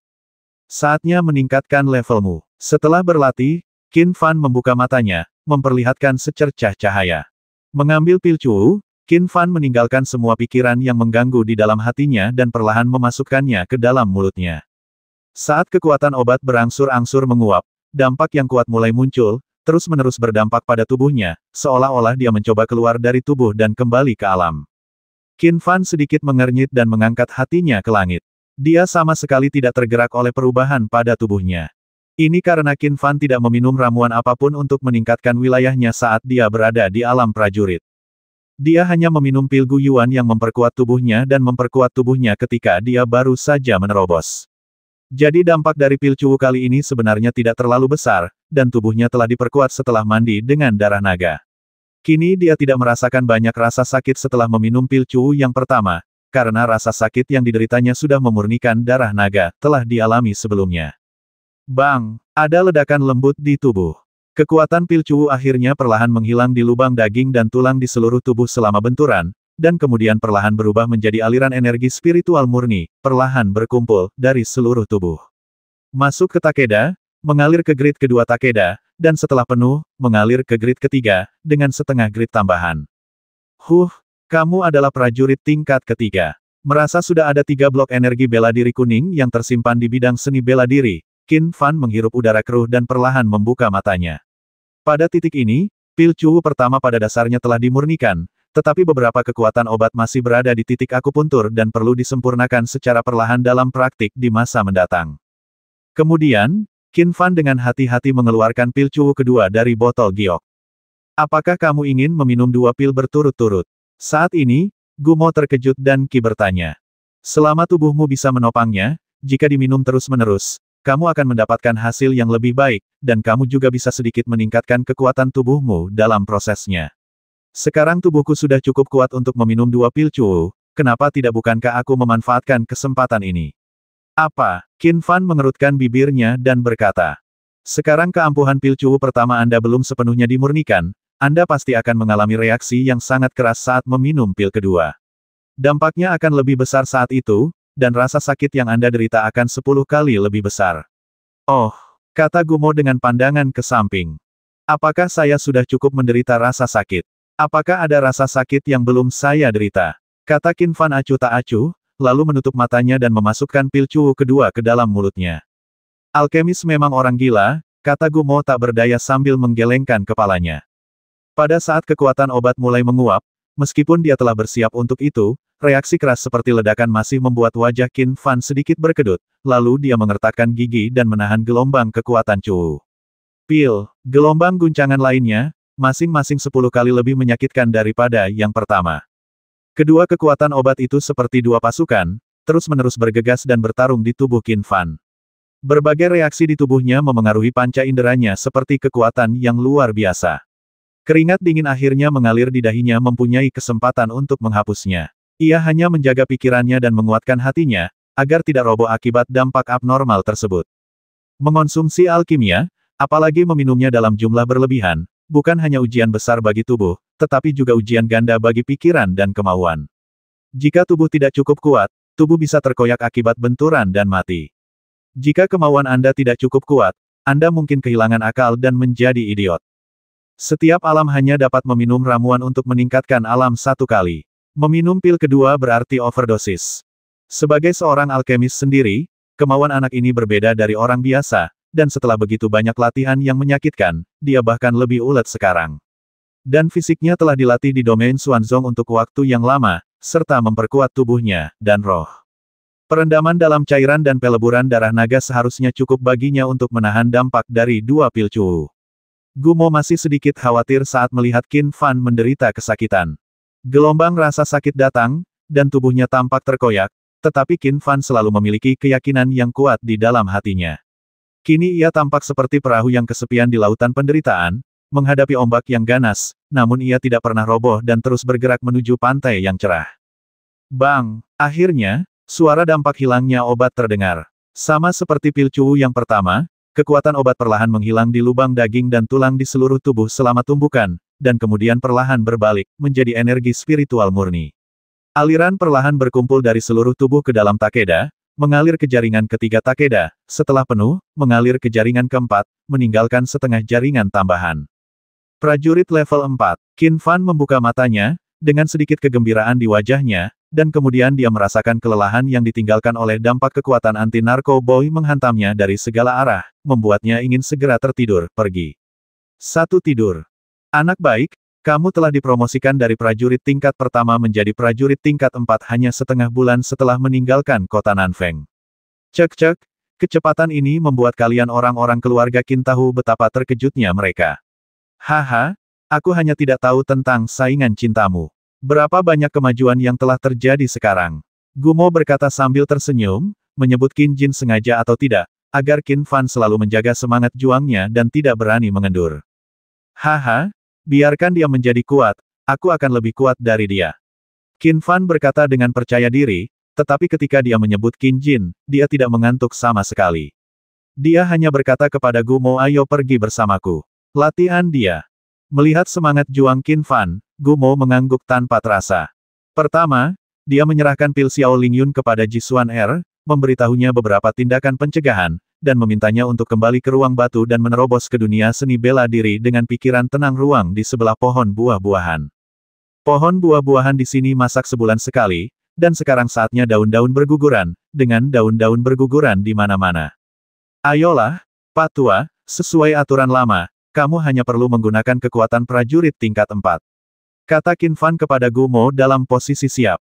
Saatnya meningkatkan levelmu. Setelah berlatih, Qin Fan membuka matanya, memperlihatkan secercah cahaya. Mengambil pil cu, Qin Fan meninggalkan semua pikiran yang mengganggu di dalam hatinya dan perlahan memasukkannya ke dalam mulutnya. Saat kekuatan obat berangsur-angsur menguap, Dampak yang kuat mulai muncul, terus-menerus berdampak pada tubuhnya, seolah-olah dia mencoba keluar dari tubuh dan kembali ke alam. Qin Fan sedikit mengernyit dan mengangkat hatinya ke langit. Dia sama sekali tidak tergerak oleh perubahan pada tubuhnya. Ini karena Qin Fan tidak meminum ramuan apapun untuk meningkatkan wilayahnya saat dia berada di alam prajurit. Dia hanya meminum pil Gu Yuan yang memperkuat tubuhnya dan memperkuat tubuhnya ketika dia baru saja menerobos. Jadi dampak dari pil Cuwu kali ini sebenarnya tidak terlalu besar, dan tubuhnya telah diperkuat setelah mandi dengan darah naga. Kini dia tidak merasakan banyak rasa sakit setelah meminum pil Cuwu yang pertama, karena rasa sakit yang dideritanya sudah memurnikan darah naga, telah dialami sebelumnya. Bang! Ada ledakan lembut di tubuh. Kekuatan pil Cuwu akhirnya perlahan menghilang di lubang daging dan tulang di seluruh tubuh selama benturan, dan kemudian perlahan berubah menjadi aliran energi spiritual murni, perlahan berkumpul, dari seluruh tubuh. Masuk ke Takeda, mengalir ke grid kedua Takeda, dan setelah penuh, mengalir ke grid ketiga, dengan setengah grid tambahan. Huh, kamu adalah prajurit tingkat ketiga. Merasa sudah ada tiga blok energi bela diri kuning yang tersimpan di bidang seni bela diri, Qin Fan menghirup udara keruh dan perlahan membuka matanya. Pada titik ini, Pil Chu pertama pada dasarnya telah dimurnikan, tetapi beberapa kekuatan obat masih berada di titik akupuntur dan perlu disempurnakan secara perlahan dalam praktik di masa mendatang. Kemudian, Qin Fan dengan hati-hati mengeluarkan pil cuwu kedua dari botol giok. Apakah kamu ingin meminum dua pil berturut-turut? Saat ini, Gumo terkejut dan Ki bertanya. Selama tubuhmu bisa menopangnya, jika diminum terus-menerus, kamu akan mendapatkan hasil yang lebih baik, dan kamu juga bisa sedikit meningkatkan kekuatan tubuhmu dalam prosesnya. Sekarang tubuhku sudah cukup kuat untuk meminum dua pil cu, kenapa tidak bukankah aku memanfaatkan kesempatan ini? Apa? Qin Fan mengerutkan bibirnya dan berkata. Sekarang keampuhan pil cu pertama Anda belum sepenuhnya dimurnikan, Anda pasti akan mengalami reaksi yang sangat keras saat meminum pil kedua. Dampaknya akan lebih besar saat itu, dan rasa sakit yang Anda derita akan sepuluh kali lebih besar. Oh, kata Gumo dengan pandangan ke samping. Apakah saya sudah cukup menderita rasa sakit? Apakah ada rasa sakit yang belum saya derita? Kata Qin Fan acu tak acu, lalu menutup matanya dan memasukkan pil cuwu kedua ke dalam mulutnya. Alkemis memang orang gila, kata Gumo tak berdaya sambil menggelengkan kepalanya. Pada saat kekuatan obat mulai menguap, meskipun dia telah bersiap untuk itu, reaksi keras seperti ledakan masih membuat wajah Qin Fan sedikit berkedut, lalu dia mengertakkan gigi dan menahan gelombang kekuatan cuwu. Pil, gelombang guncangan lainnya, masing-masing sepuluh kali lebih menyakitkan daripada yang pertama. Kedua kekuatan obat itu seperti dua pasukan, terus-menerus bergegas dan bertarung di tubuh Qin Fan. Berbagai reaksi di tubuhnya memengaruhi panca inderanya seperti kekuatan yang luar biasa. Keringat dingin akhirnya mengalir di dahinya mempunyai kesempatan untuk menghapusnya. Ia hanya menjaga pikirannya dan menguatkan hatinya, agar tidak roboh akibat dampak abnormal tersebut. Mengonsumsi alkimia, apalagi meminumnya dalam jumlah berlebihan, Bukan hanya ujian besar bagi tubuh, tetapi juga ujian ganda bagi pikiran dan kemauan. Jika tubuh tidak cukup kuat, tubuh bisa terkoyak akibat benturan dan mati. Jika kemauan Anda tidak cukup kuat, Anda mungkin kehilangan akal dan menjadi idiot. Setiap alam hanya dapat meminum ramuan untuk meningkatkan alam satu kali. Meminum pil kedua berarti overdosis. Sebagai seorang alkemis sendiri, kemauan anak ini berbeda dari orang biasa, dan setelah begitu banyak latihan yang menyakitkan, dia bahkan lebih ulet sekarang. Dan fisiknya telah dilatih di domain Xuanzong untuk waktu yang lama, serta memperkuat tubuhnya, dan roh. Perendaman dalam cairan dan peleburan darah naga seharusnya cukup baginya untuk menahan dampak dari dua pil Chu. Gumo masih sedikit khawatir saat melihat Qin Fan menderita kesakitan. Gelombang rasa sakit datang, dan tubuhnya tampak terkoyak, tetapi Qin Fan selalu memiliki keyakinan yang kuat di dalam hatinya. Kini ia tampak seperti perahu yang kesepian di lautan penderitaan, menghadapi ombak yang ganas, namun ia tidak pernah roboh dan terus bergerak menuju pantai yang cerah. Bang! Akhirnya, suara dampak hilangnya obat terdengar. Sama seperti pil cuwu yang pertama, kekuatan obat perlahan menghilang di lubang daging dan tulang di seluruh tubuh selama tumbukan, dan kemudian perlahan berbalik, menjadi energi spiritual murni. Aliran perlahan berkumpul dari seluruh tubuh ke dalam Takeda, mengalir ke jaringan ketiga Takeda, setelah penuh, mengalir ke jaringan keempat, meninggalkan setengah jaringan tambahan. Prajurit level 4, Qin Fan membuka matanya, dengan sedikit kegembiraan di wajahnya, dan kemudian dia merasakan kelelahan yang ditinggalkan oleh dampak kekuatan anti-narko boy menghantamnya dari segala arah, membuatnya ingin segera tertidur, pergi. Satu tidur. Anak baik, kamu telah dipromosikan dari prajurit tingkat pertama menjadi prajurit tingkat empat hanya setengah bulan setelah meninggalkan kota Nanfeng. Cek-cek, kecepatan ini membuat kalian orang-orang keluarga Qin tahu betapa terkejutnya mereka. Haha, aku hanya tidak tahu tentang saingan cintamu. Berapa banyak kemajuan yang telah terjadi sekarang? Gumo berkata sambil tersenyum, menyebut Qin Jin sengaja atau tidak, agar Qin Fan selalu menjaga semangat juangnya dan tidak berani mengendur. Haha, Biarkan dia menjadi kuat, aku akan lebih kuat dari dia. Qin Fan berkata dengan percaya diri, tetapi ketika dia menyebut Qin Jin, dia tidak mengantuk sama sekali. Dia hanya berkata kepada Gu Mo, ayo pergi bersamaku. Latihan dia. Melihat semangat juang Qin Fan, Gu Mo mengangguk tanpa terasa. Pertama, dia menyerahkan pil Xiao Ling Yun kepada Jisuan Er, memberitahunya beberapa tindakan pencegahan, dan memintanya untuk kembali ke ruang batu dan menerobos ke dunia seni bela diri dengan pikiran tenang ruang di sebelah pohon buah-buahan. Pohon buah-buahan di sini masak sebulan sekali, dan sekarang saatnya daun-daun berguguran, dengan daun-daun berguguran di mana-mana. Ayolah, Patua, sesuai aturan lama, kamu hanya perlu menggunakan kekuatan prajurit tingkat 4. Kata Kinfan kepada Gumo dalam posisi siap.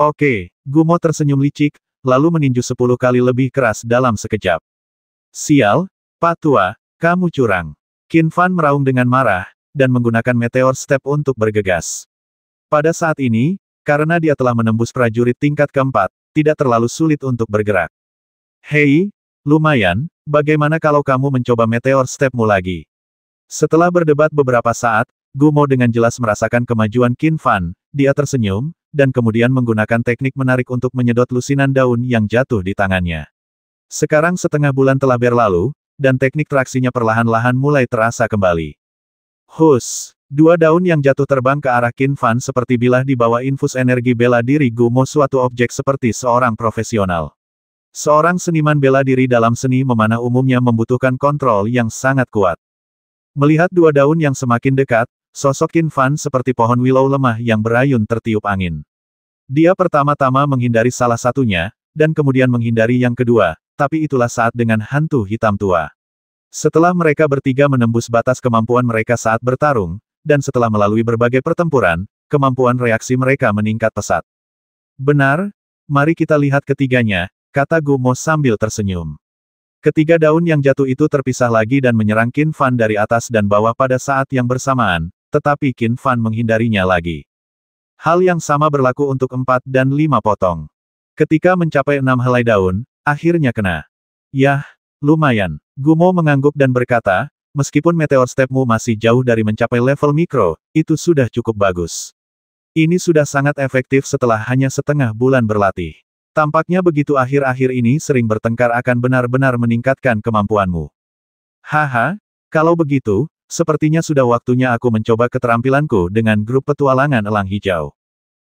Oke, Gumo tersenyum licik, lalu meninju sepuluh kali lebih keras dalam sekejap. Sial, Patua, kamu curang. Qin Fan meraung dengan marah, dan menggunakan meteor step untuk bergegas. Pada saat ini, karena dia telah menembus prajurit tingkat keempat, tidak terlalu sulit untuk bergerak. Hei, lumayan, bagaimana kalau kamu mencoba meteor stepmu lagi? Setelah berdebat beberapa saat, Gumo dengan jelas merasakan kemajuan Qin Fan, dia tersenyum, dan kemudian menggunakan teknik menarik untuk menyedot lusinan daun yang jatuh di tangannya. Sekarang setengah bulan telah berlalu, dan teknik traksinya perlahan-lahan mulai terasa kembali. Hus! Dua daun yang jatuh terbang ke arah Qin Fan seperti bilah di bawah infus energi bela diri Gumo suatu objek seperti seorang profesional. Seorang seniman bela diri dalam seni memanah umumnya membutuhkan kontrol yang sangat kuat. Melihat dua daun yang semakin dekat, sosok Qin Fan seperti pohon willow lemah yang berayun tertiup angin. Dia pertama-tama menghindari salah satunya, dan kemudian menghindari yang kedua, tapi itulah saat dengan hantu hitam tua. Setelah mereka bertiga menembus batas kemampuan mereka saat bertarung, dan setelah melalui berbagai pertempuran, kemampuan reaksi mereka meningkat pesat. Benar? Mari kita lihat ketiganya, kata Gumo sambil tersenyum. Ketiga daun yang jatuh itu terpisah lagi dan menyerang Qin Fan dari atas dan bawah pada saat yang bersamaan, tetapi Qin Fan menghindarinya lagi. Hal yang sama berlaku untuk empat dan lima potong. Ketika mencapai enam helai daun, Akhirnya kena. Yah, lumayan. Gumo mengangguk dan berkata, meskipun meteor stepmu masih jauh dari mencapai level mikro, itu sudah cukup bagus. Ini sudah sangat efektif setelah hanya setengah bulan berlatih. Tampaknya begitu akhir-akhir ini sering bertengkar akan benar-benar meningkatkan kemampuanmu. Haha, kalau begitu, sepertinya sudah waktunya aku mencoba keterampilanku dengan grup petualangan elang hijau.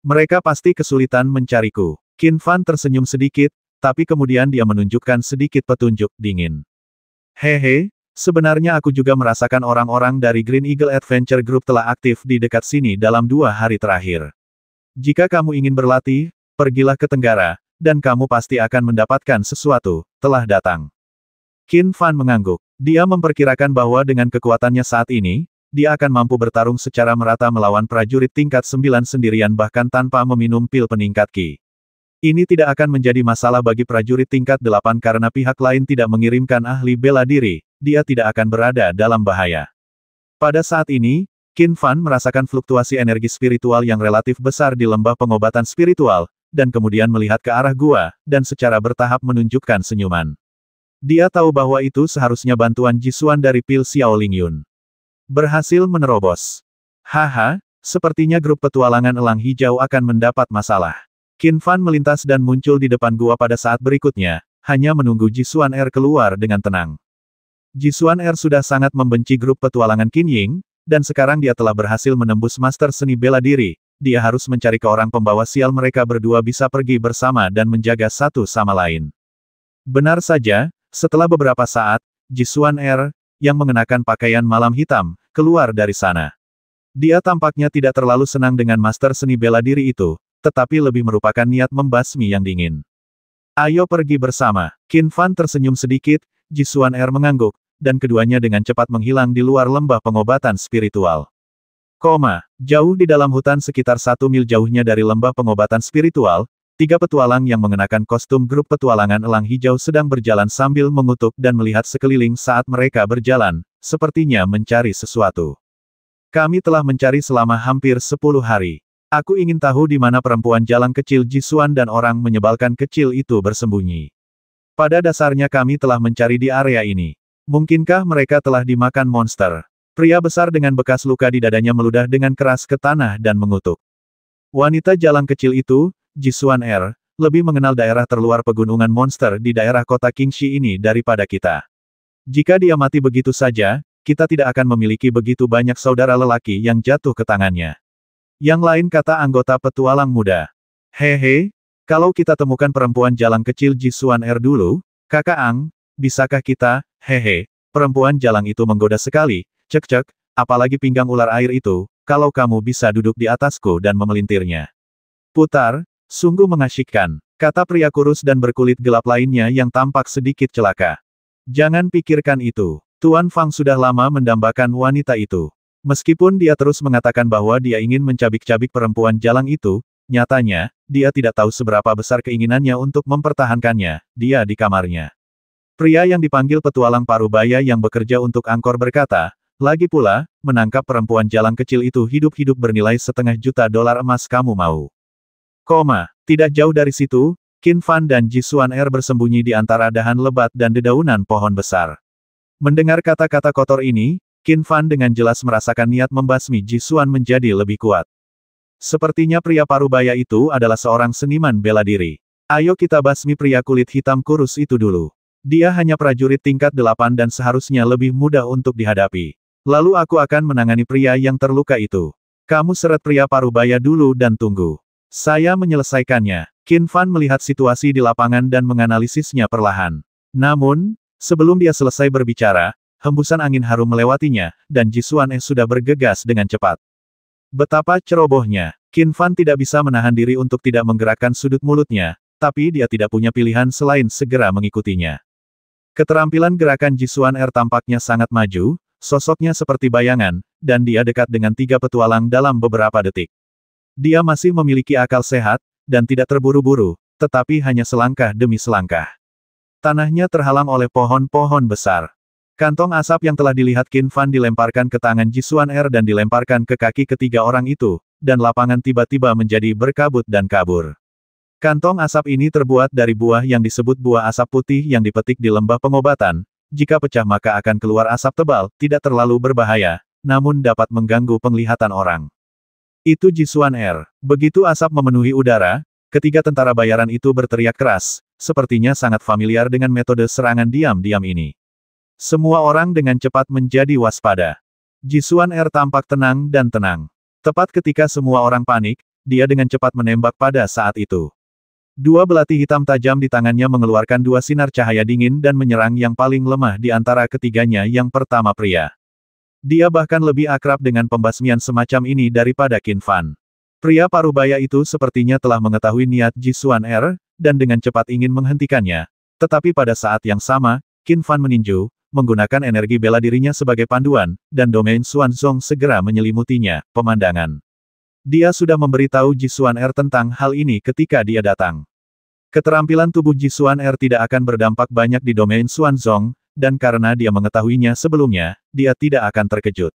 Mereka pasti kesulitan mencariku. Kin Fan tersenyum sedikit, tapi kemudian dia menunjukkan sedikit petunjuk dingin. Hehe, sebenarnya aku juga merasakan orang-orang dari Green Eagle Adventure Group telah aktif di dekat sini dalam dua hari terakhir. Jika kamu ingin berlatih, pergilah ke Tenggara, dan kamu pasti akan mendapatkan sesuatu, telah datang. Qin Fan mengangguk. Dia memperkirakan bahwa dengan kekuatannya saat ini, dia akan mampu bertarung secara merata melawan prajurit tingkat 9 sendirian bahkan tanpa meminum pil peningkat Ki. Ini tidak akan menjadi masalah bagi prajurit tingkat 8 karena pihak lain tidak mengirimkan ahli bela diri, dia tidak akan berada dalam bahaya. Pada saat ini, Qin Fan merasakan fluktuasi energi spiritual yang relatif besar di lembah pengobatan spiritual, dan kemudian melihat ke arah gua, dan secara bertahap menunjukkan senyuman. Dia tahu bahwa itu seharusnya bantuan Jisuan dari pil Xiao Yun. Berhasil menerobos. Haha, sepertinya grup petualangan elang hijau akan mendapat masalah. Qin Fan melintas dan muncul di depan gua pada saat berikutnya, hanya menunggu Jisuan Er keluar dengan tenang. Jisuan Er sudah sangat membenci grup petualangan Qin Ying, dan sekarang dia telah berhasil menembus master seni bela diri, dia harus mencari ke orang pembawa sial mereka berdua bisa pergi bersama dan menjaga satu sama lain. Benar saja, setelah beberapa saat, Jisuan Er, yang mengenakan pakaian malam hitam, keluar dari sana. Dia tampaknya tidak terlalu senang dengan master seni bela diri itu, tetapi lebih merupakan niat membasmi yang dingin. Ayo pergi bersama. Qin Fan tersenyum sedikit, Jisuan Er mengangguk, dan keduanya dengan cepat menghilang di luar lembah pengobatan spiritual. Koma, jauh di dalam hutan sekitar satu mil jauhnya dari lembah pengobatan spiritual, tiga petualang yang mengenakan kostum grup petualangan elang hijau sedang berjalan sambil mengutuk dan melihat sekeliling saat mereka berjalan, sepertinya mencari sesuatu. Kami telah mencari selama hampir sepuluh hari. Aku ingin tahu di mana perempuan jalan kecil Jisuan dan orang menyebalkan kecil itu bersembunyi. Pada dasarnya kami telah mencari di area ini. Mungkinkah mereka telah dimakan monster? Pria besar dengan bekas luka di dadanya meludah dengan keras ke tanah dan mengutuk. Wanita jalan kecil itu, Jisuan R, er, lebih mengenal daerah terluar pegunungan monster di daerah kota Kingshi ini daripada kita. Jika dia mati begitu saja, kita tidak akan memiliki begitu banyak saudara lelaki yang jatuh ke tangannya. Yang lain kata anggota petualang muda. Hehe, kalau kita temukan perempuan jalan kecil Jisuan Er dulu, kakak Ang, bisakah kita, hehe, perempuan jalan itu menggoda sekali, cek-cek, apalagi pinggang ular air itu, kalau kamu bisa duduk di atasku dan memelintirnya. Putar, sungguh mengasyikkan, kata pria kurus dan berkulit gelap lainnya yang tampak sedikit celaka. Jangan pikirkan itu, Tuan Fang sudah lama mendambakan wanita itu. Meskipun dia terus mengatakan bahwa dia ingin mencabik-cabik perempuan jalang itu, nyatanya, dia tidak tahu seberapa besar keinginannya untuk mempertahankannya, dia di kamarnya. Pria yang dipanggil petualang parubaya yang bekerja untuk Angkor berkata, lagi pula, menangkap perempuan jalang kecil itu hidup-hidup bernilai setengah juta dolar emas kamu mau. Koma, tidak jauh dari situ, Qin Fan dan Jisuan Er bersembunyi di antara dahan lebat dan dedaunan pohon besar. Mendengar kata-kata kotor ini, Qin Fan dengan jelas merasakan niat membasmi Jisuan menjadi lebih kuat. Sepertinya pria parubaya itu adalah seorang seniman bela diri. Ayo kita basmi pria kulit hitam kurus itu dulu. Dia hanya prajurit tingkat delapan dan seharusnya lebih mudah untuk dihadapi. Lalu aku akan menangani pria yang terluka itu. Kamu seret pria parubaya dulu dan tunggu. Saya menyelesaikannya. Qin Fan melihat situasi di lapangan dan menganalisisnya perlahan. Namun, sebelum dia selesai berbicara, hembusan angin harum melewatinya, dan Jisuan sudah bergegas dengan cepat. Betapa cerobohnya, Qin Fan tidak bisa menahan diri untuk tidak menggerakkan sudut mulutnya, tapi dia tidak punya pilihan selain segera mengikutinya. Keterampilan gerakan Jisuan tampaknya sangat maju, sosoknya seperti bayangan, dan dia dekat dengan tiga petualang dalam beberapa detik. Dia masih memiliki akal sehat, dan tidak terburu-buru, tetapi hanya selangkah demi selangkah. Tanahnya terhalang oleh pohon-pohon besar. Kantong asap yang telah dilihat Qin Fan dilemparkan ke tangan Jisuan Er dan dilemparkan ke kaki ketiga orang itu, dan lapangan tiba-tiba menjadi berkabut dan kabur. Kantong asap ini terbuat dari buah yang disebut buah asap putih yang dipetik di lembah pengobatan, jika pecah maka akan keluar asap tebal, tidak terlalu berbahaya, namun dapat mengganggu penglihatan orang. Itu Jisuan Er. Begitu asap memenuhi udara, ketiga tentara bayaran itu berteriak keras, sepertinya sangat familiar dengan metode serangan diam-diam ini. Semua orang dengan cepat menjadi waspada. Jisuan R er tampak tenang dan tenang. Tepat ketika semua orang panik, dia dengan cepat menembak pada saat itu. Dua belati hitam tajam di tangannya mengeluarkan dua sinar cahaya dingin dan menyerang yang paling lemah di antara ketiganya yang pertama pria. Dia bahkan lebih akrab dengan pembasmian semacam ini daripada Qin Fan. Pria parubaya itu sepertinya telah mengetahui niat Jisuan R, er, dan dengan cepat ingin menghentikannya. Tetapi pada saat yang sama, Qin Fan meninju, menggunakan energi bela dirinya sebagai panduan, dan domain Zong segera menyelimutinya, pemandangan. Dia sudah memberitahu Ji Jisuan Er tentang hal ini ketika dia datang. Keterampilan tubuh Ji Jisuan Er tidak akan berdampak banyak di domain Zong, dan karena dia mengetahuinya sebelumnya, dia tidak akan terkejut.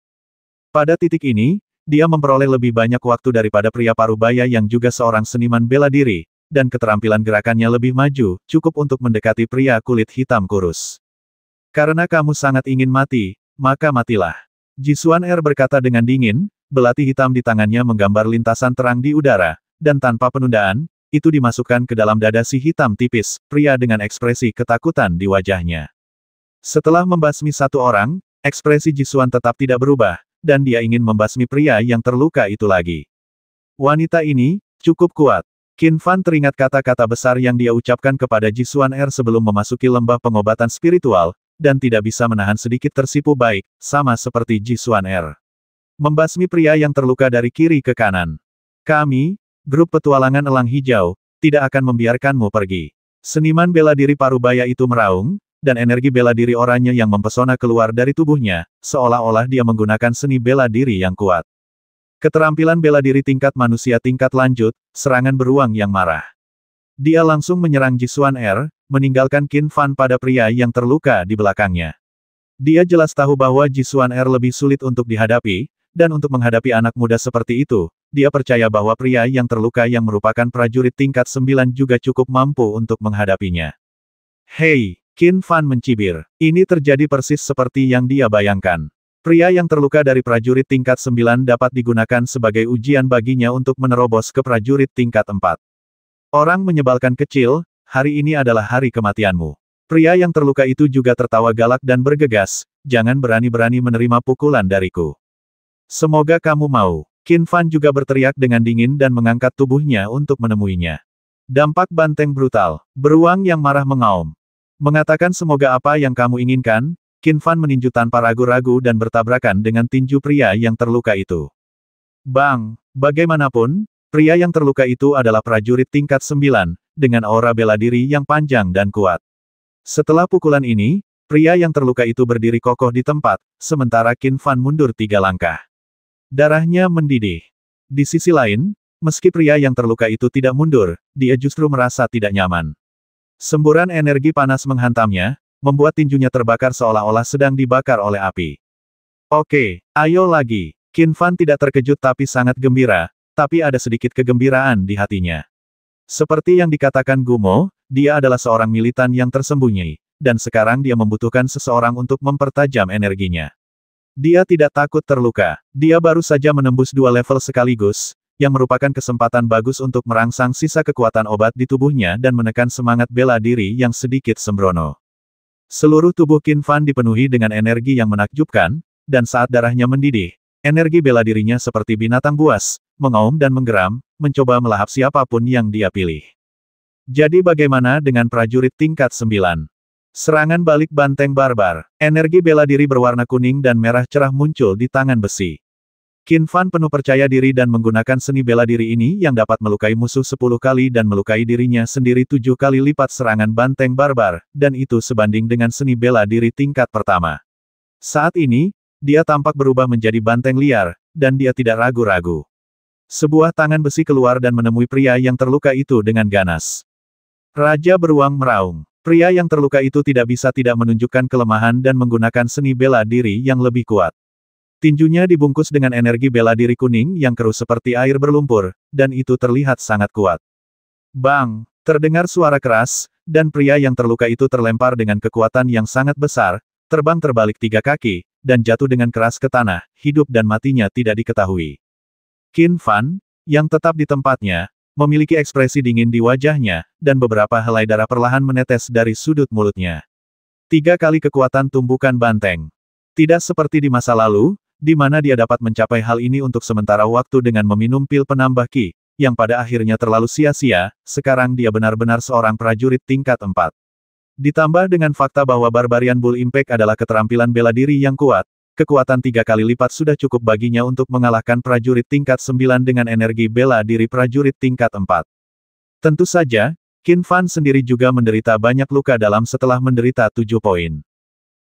Pada titik ini, dia memperoleh lebih banyak waktu daripada pria parubaya yang juga seorang seniman bela diri, dan keterampilan gerakannya lebih maju, cukup untuk mendekati pria kulit hitam kurus. Karena kamu sangat ingin mati, maka matilah. Jisuan Er berkata dengan dingin, belati hitam di tangannya menggambar lintasan terang di udara, dan tanpa penundaan, itu dimasukkan ke dalam dada si hitam tipis, pria dengan ekspresi ketakutan di wajahnya. Setelah membasmi satu orang, ekspresi Jisuan tetap tidak berubah, dan dia ingin membasmi pria yang terluka itu lagi. Wanita ini, cukup kuat. Qin Fan teringat kata-kata besar yang dia ucapkan kepada Jisuan Er sebelum memasuki lembah pengobatan spiritual, dan tidak bisa menahan sedikit tersipu baik, sama seperti Ji Xuan Er. Membasmi pria yang terluka dari kiri ke kanan. Kami, grup petualangan elang hijau, tidak akan membiarkanmu pergi. Seniman bela diri parubaya itu meraung, dan energi bela diri orangnya yang mempesona keluar dari tubuhnya, seolah-olah dia menggunakan seni bela diri yang kuat. Keterampilan bela diri tingkat manusia tingkat lanjut, serangan beruang yang marah. Dia langsung menyerang Jisuan R, er, meninggalkan Qin Fan pada pria yang terluka di belakangnya. Dia jelas tahu bahwa Jisuan Er lebih sulit untuk dihadapi, dan untuk menghadapi anak muda seperti itu, dia percaya bahwa pria yang terluka yang merupakan prajurit tingkat 9 juga cukup mampu untuk menghadapinya. Hei, Qin Fan mencibir. Ini terjadi persis seperti yang dia bayangkan. Pria yang terluka dari prajurit tingkat 9 dapat digunakan sebagai ujian baginya untuk menerobos ke prajurit tingkat 4. Orang menyebalkan kecil, hari ini adalah hari kematianmu. Pria yang terluka itu juga tertawa galak dan bergegas, jangan berani-berani menerima pukulan dariku. Semoga kamu mau. Qin Fan juga berteriak dengan dingin dan mengangkat tubuhnya untuk menemuinya. Dampak banteng brutal, beruang yang marah mengaum. Mengatakan semoga apa yang kamu inginkan, Qin Fan meninju tanpa ragu-ragu dan bertabrakan dengan tinju pria yang terluka itu. Bang, bagaimanapun, pria yang terluka itu adalah prajurit tingkat 9, dengan aura bela diri yang panjang dan kuat. Setelah pukulan ini, pria yang terluka itu berdiri kokoh di tempat, sementara Qin Fan mundur tiga langkah. Darahnya mendidih. Di sisi lain, meski pria yang terluka itu tidak mundur, dia justru merasa tidak nyaman. Semburan energi panas menghantamnya, membuat tinjunya terbakar seolah-olah sedang dibakar oleh api. Oke, ayo lagi. Qin Fan tidak terkejut tapi sangat gembira, tapi ada sedikit kegembiraan di hatinya. Seperti yang dikatakan Gumo, dia adalah seorang militan yang tersembunyi, dan sekarang dia membutuhkan seseorang untuk mempertajam energinya. Dia tidak takut terluka. Dia baru saja menembus dua level sekaligus, yang merupakan kesempatan bagus untuk merangsang sisa kekuatan obat di tubuhnya dan menekan semangat bela diri yang sedikit sembrono. Seluruh tubuh Qin Fan dipenuhi dengan energi yang menakjubkan, dan saat darahnya mendidih, energi bela dirinya seperti binatang buas, mengaum dan menggeram, mencoba melahap siapapun yang dia pilih. Jadi bagaimana dengan prajurit tingkat 9? Serangan balik banteng barbar, energi bela diri berwarna kuning dan merah cerah muncul di tangan besi. Qin Fan penuh percaya diri dan menggunakan seni bela diri ini yang dapat melukai musuh 10 kali dan melukai dirinya sendiri tujuh kali lipat serangan banteng barbar, dan itu sebanding dengan seni bela diri tingkat pertama. Saat ini, dia tampak berubah menjadi banteng liar, dan dia tidak ragu-ragu. Sebuah tangan besi keluar dan menemui pria yang terluka itu dengan ganas. Raja beruang meraung. Pria yang terluka itu tidak bisa tidak menunjukkan kelemahan dan menggunakan seni bela diri yang lebih kuat. Tinjunya dibungkus dengan energi bela diri kuning yang keruh seperti air berlumpur, dan itu terlihat sangat kuat. Bang! Terdengar suara keras, dan pria yang terluka itu terlempar dengan kekuatan yang sangat besar, terbang terbalik tiga kaki, dan jatuh dengan keras ke tanah, hidup dan matinya tidak diketahui. Qin Fan, yang tetap di tempatnya, memiliki ekspresi dingin di wajahnya, dan beberapa helai darah perlahan menetes dari sudut mulutnya. Tiga kali kekuatan tumbukan banteng. Tidak seperti di masa lalu, di mana dia dapat mencapai hal ini untuk sementara waktu dengan meminum pil penambah ki, yang pada akhirnya terlalu sia-sia, sekarang dia benar-benar seorang prajurit tingkat 4. Ditambah dengan fakta bahwa Barbarian Bull Impact adalah keterampilan bela diri yang kuat, Kekuatan tiga kali lipat sudah cukup baginya untuk mengalahkan prajurit tingkat sembilan dengan energi bela diri prajurit tingkat empat. Tentu saja, Qin Fan sendiri juga menderita banyak luka dalam setelah menderita tujuh poin.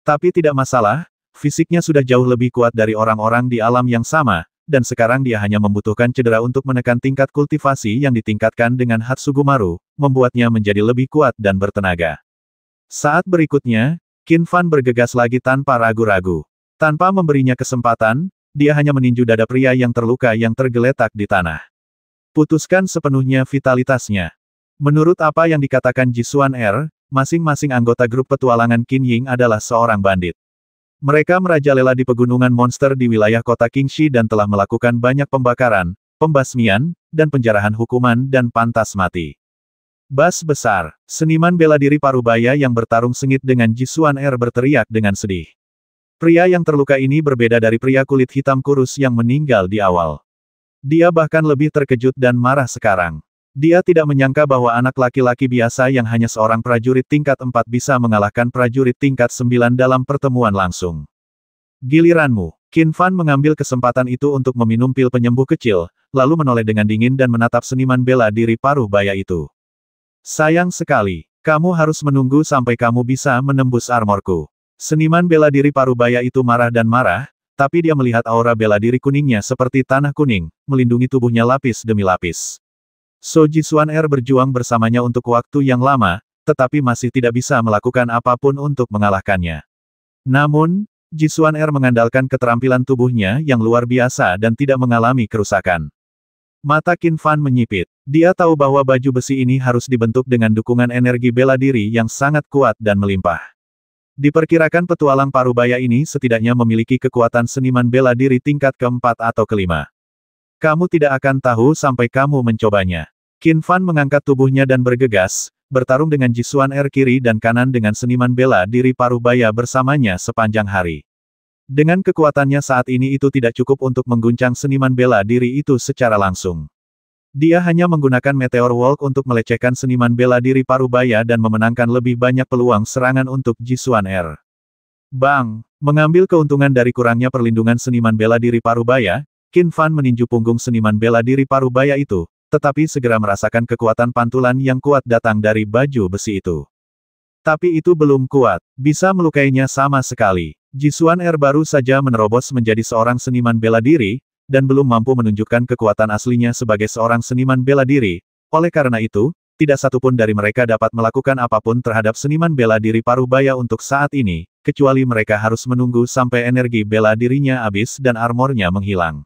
Tapi tidak masalah, fisiknya sudah jauh lebih kuat dari orang-orang di alam yang sama, dan sekarang dia hanya membutuhkan cedera untuk menekan tingkat kultivasi yang ditingkatkan dengan Hatsugumaru, membuatnya menjadi lebih kuat dan bertenaga. Saat berikutnya, Qin Fan bergegas lagi tanpa ragu-ragu. Tanpa memberinya kesempatan, dia hanya meninju dada pria yang terluka yang tergeletak di tanah. Putuskan sepenuhnya vitalitasnya. Menurut apa yang dikatakan Jisuan Er, masing-masing anggota grup petualangan Qin Ying adalah seorang bandit. Mereka merajalela di pegunungan monster di wilayah kota Qingxi dan telah melakukan banyak pembakaran, pembasmian, dan penjarahan hukuman dan pantas mati. Bas besar, seniman bela diri Parubaya yang bertarung sengit dengan Jisuan Er berteriak dengan sedih. Pria yang terluka ini berbeda dari pria kulit hitam kurus yang meninggal di awal. Dia bahkan lebih terkejut dan marah sekarang. Dia tidak menyangka bahwa anak laki-laki biasa yang hanya seorang prajurit tingkat 4 bisa mengalahkan prajurit tingkat 9 dalam pertemuan langsung. Giliranmu. Qin Fan mengambil kesempatan itu untuk meminum pil penyembuh kecil, lalu menoleh dengan dingin dan menatap seniman bela diri paruh baya itu. Sayang sekali, kamu harus menunggu sampai kamu bisa menembus armorku. Seniman bela diri Parubaya itu marah dan marah, tapi dia melihat aura bela diri kuningnya seperti tanah kuning, melindungi tubuhnya lapis demi lapis. Soji Suan Er berjuang bersamanya untuk waktu yang lama, tetapi masih tidak bisa melakukan apapun untuk mengalahkannya. Namun, Ji Jisuan Er mengandalkan keterampilan tubuhnya yang luar biasa dan tidak mengalami kerusakan. Mata Qin Fan menyipit. Dia tahu bahwa baju besi ini harus dibentuk dengan dukungan energi bela diri yang sangat kuat dan melimpah. Diperkirakan petualang parubaya ini setidaknya memiliki kekuatan seniman bela diri tingkat keempat atau kelima. Kamu tidak akan tahu sampai kamu mencobanya. Qin Fan mengangkat tubuhnya dan bergegas, bertarung dengan Jisuan Er kiri dan kanan dengan seniman bela diri parubaya bersamanya sepanjang hari. Dengan kekuatannya saat ini itu tidak cukup untuk mengguncang seniman bela diri itu secara langsung. Dia hanya menggunakan Meteor Walk untuk melecehkan seniman bela diri Parubaya dan memenangkan lebih banyak peluang serangan untuk Jisuan Er. Bang! Mengambil keuntungan dari kurangnya perlindungan seniman bela diri Parubaya, Qin Fan meninju punggung seniman bela diri Parubaya itu, tetapi segera merasakan kekuatan pantulan yang kuat datang dari baju besi itu. Tapi itu belum kuat, bisa melukainya sama sekali. Jisuan Er baru saja menerobos menjadi seorang seniman bela diri, dan belum mampu menunjukkan kekuatan aslinya sebagai seorang seniman bela diri, oleh karena itu, tidak satupun dari mereka dapat melakukan apapun terhadap seniman bela diri paruh baya untuk saat ini, kecuali mereka harus menunggu sampai energi bela dirinya habis dan armornya menghilang.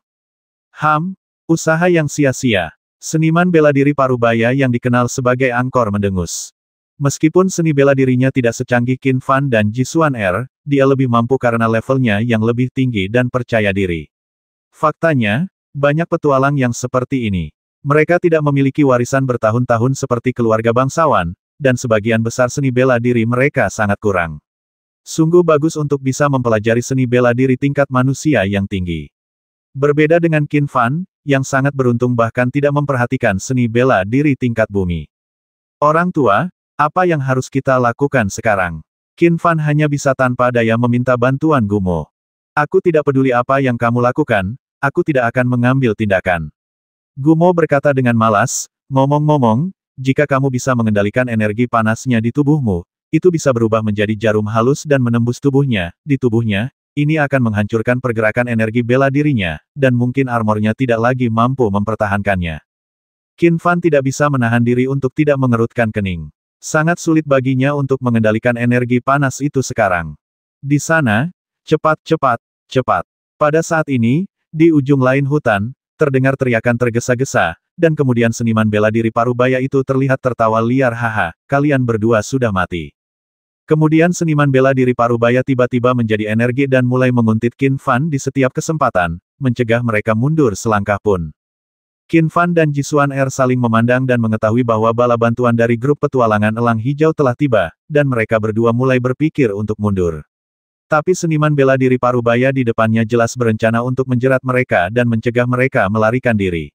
Ham, usaha yang sia-sia. Seniman bela diri paruh baya yang dikenal sebagai angkor mendengus. Meskipun seni bela dirinya tidak secanggih Qin Fan dan Jisuan Er, dia lebih mampu karena levelnya yang lebih tinggi dan percaya diri. Faktanya, banyak petualang yang seperti ini. Mereka tidak memiliki warisan bertahun-tahun seperti keluarga bangsawan, dan sebagian besar seni bela diri mereka sangat kurang. Sungguh bagus untuk bisa mempelajari seni bela diri tingkat manusia yang tinggi. Berbeda dengan Qin Fan, yang sangat beruntung bahkan tidak memperhatikan seni bela diri tingkat bumi. Orang tua, apa yang harus kita lakukan sekarang? Qin Fan hanya bisa tanpa daya meminta bantuan Gumo. Aku tidak peduli apa yang kamu lakukan, aku tidak akan mengambil tindakan. Gumo berkata dengan malas, ngomong-ngomong, jika kamu bisa mengendalikan energi panasnya di tubuhmu, itu bisa berubah menjadi jarum halus dan menembus tubuhnya, di tubuhnya, ini akan menghancurkan pergerakan energi bela dirinya, dan mungkin armornya tidak lagi mampu mempertahankannya. Qin Fan tidak bisa menahan diri untuk tidak mengerutkan kening. Sangat sulit baginya untuk mengendalikan energi panas itu sekarang. Di sana, cepat, cepat, cepat. Pada saat ini, di ujung lain hutan, terdengar teriakan tergesa-gesa, dan kemudian seniman bela diri parubaya itu terlihat tertawa liar haha, kalian berdua sudah mati. Kemudian seniman bela diri parubaya tiba-tiba menjadi energi dan mulai menguntit Qin Fan di setiap kesempatan, mencegah mereka mundur selangkah pun. Qin Fan dan Jisuan Er saling memandang dan mengetahui bahwa bala bantuan dari grup petualangan elang hijau telah tiba, dan mereka berdua mulai berpikir untuk mundur. Tapi seniman bela diri Parubaya di depannya jelas berencana untuk menjerat mereka dan mencegah mereka melarikan diri.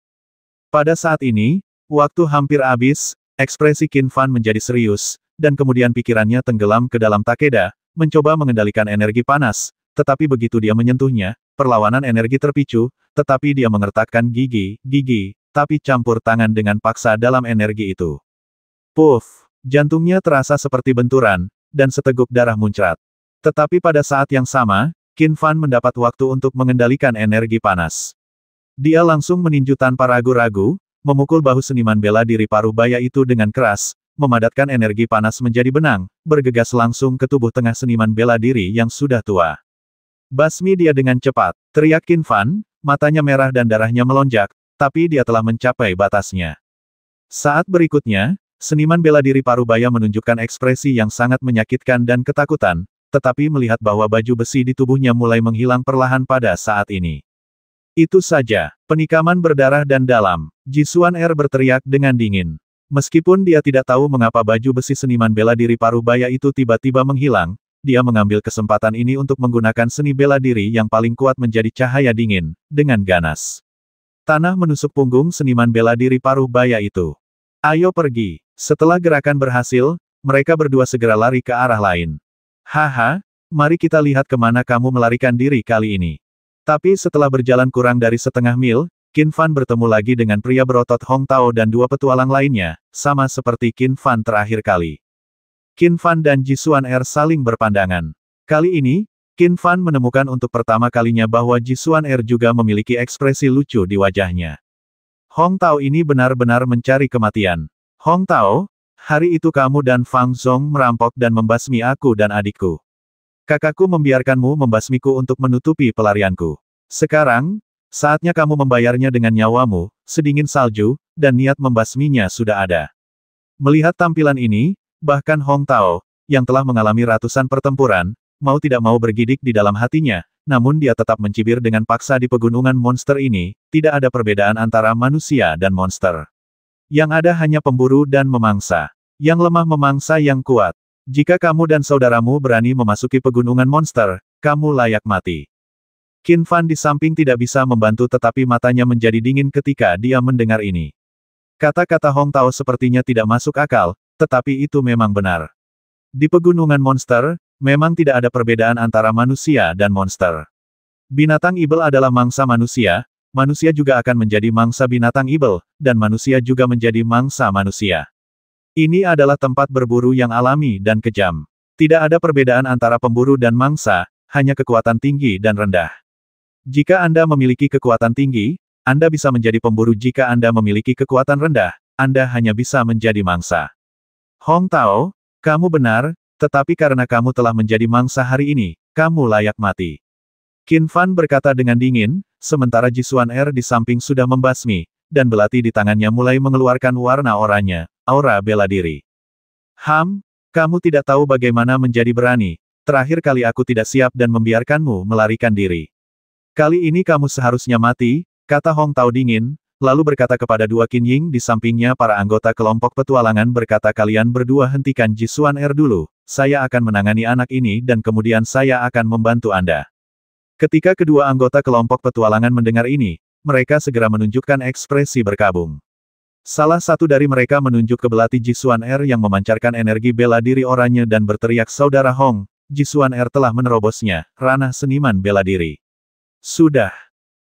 Pada saat ini, waktu hampir habis, ekspresi Qin Fan menjadi serius, dan kemudian pikirannya tenggelam ke dalam Takeda, mencoba mengendalikan energi panas, tetapi begitu dia menyentuhnya, perlawanan energi terpicu, tetapi dia mengertakkan gigi, gigi, tapi campur tangan dengan paksa dalam energi itu. Puff! Jantungnya terasa seperti benturan, dan seteguk darah muncrat. Tetapi pada saat yang sama, Qin Fan mendapat waktu untuk mengendalikan energi panas. Dia langsung meninju tanpa ragu-ragu, memukul bahu seniman bela diri paruh baya itu dengan keras, memadatkan energi panas menjadi benang, bergegas langsung ke tubuh tengah seniman bela diri yang sudah tua. Basmi dia dengan cepat, teriak Qin Fan, matanya merah dan darahnya melonjak, tapi dia telah mencapai batasnya. Saat berikutnya, seniman bela diri baya menunjukkan ekspresi yang sangat menyakitkan dan ketakutan, tetapi melihat bahwa baju besi di tubuhnya mulai menghilang perlahan pada saat ini. Itu saja, penikaman berdarah dan dalam, Jisuan Er berteriak dengan dingin. Meskipun dia tidak tahu mengapa baju besi seniman bela diri paruh baya itu tiba-tiba menghilang, dia mengambil kesempatan ini untuk menggunakan seni bela diri yang paling kuat menjadi cahaya dingin, dengan ganas. Tanah menusuk punggung seniman bela diri paruh baya itu. Ayo pergi. Setelah gerakan berhasil, mereka berdua segera lari ke arah lain. Haha, mari kita lihat kemana kamu melarikan diri kali ini. Tapi setelah berjalan kurang dari setengah mil, Qin Fan bertemu lagi dengan pria berotot Hong Tao dan dua petualang lainnya, sama seperti Qin Fan terakhir kali. Qin Fan dan Ji Jisuan Er saling berpandangan. Kali ini, Qin Fan menemukan untuk pertama kalinya bahwa Ji Jisuan Er juga memiliki ekspresi lucu di wajahnya. Hong Tao ini benar-benar mencari kematian. Hong Tao, Hari itu kamu dan Fang Zhong merampok dan membasmi aku dan adikku. Kakakku membiarkanmu membasmiku untuk menutupi pelarianku. Sekarang, saatnya kamu membayarnya dengan nyawamu, sedingin salju, dan niat membasminya sudah ada. Melihat tampilan ini, bahkan Hong Tao, yang telah mengalami ratusan pertempuran, mau tidak mau bergidik di dalam hatinya, namun dia tetap mencibir dengan paksa di pegunungan monster ini, tidak ada perbedaan antara manusia dan monster. Yang ada hanya pemburu dan memangsa. Yang lemah memangsa yang kuat. Jika kamu dan saudaramu berani memasuki pegunungan monster, kamu layak mati. Qin Fan di samping tidak bisa membantu tetapi matanya menjadi dingin ketika dia mendengar ini. Kata-kata Hong Tao sepertinya tidak masuk akal, tetapi itu memang benar. Di pegunungan monster, memang tidak ada perbedaan antara manusia dan monster. Binatang ibel adalah mangsa manusia, manusia juga akan menjadi mangsa binatang ibel, dan manusia juga menjadi mangsa manusia. Ini adalah tempat berburu yang alami dan kejam. Tidak ada perbedaan antara pemburu dan mangsa, hanya kekuatan tinggi dan rendah. Jika Anda memiliki kekuatan tinggi, Anda bisa menjadi pemburu jika Anda memiliki kekuatan rendah, Anda hanya bisa menjadi mangsa. Hong Tao, kamu benar, tetapi karena kamu telah menjadi mangsa hari ini, kamu layak mati. Qin Fan berkata dengan dingin, sementara Jisuan Er di samping sudah membasmi, dan belati di tangannya mulai mengeluarkan warna oranye, aura bela diri. Ham, kamu tidak tahu bagaimana menjadi berani, terakhir kali aku tidak siap dan membiarkanmu melarikan diri. Kali ini kamu seharusnya mati, kata Hong Tao dingin, lalu berkata kepada dua Qin Ying di sampingnya para anggota kelompok petualangan berkata kalian berdua hentikan Jisuan Er dulu, saya akan menangani anak ini dan kemudian saya akan membantu Anda. Ketika kedua anggota kelompok petualangan mendengar ini, mereka segera menunjukkan ekspresi berkabung. Salah satu dari mereka menunjuk ke belati Jisuan R er yang memancarkan energi bela diri oranye dan berteriak Saudara Hong, Jisuan R er telah menerobosnya, ranah seniman bela diri. Sudah.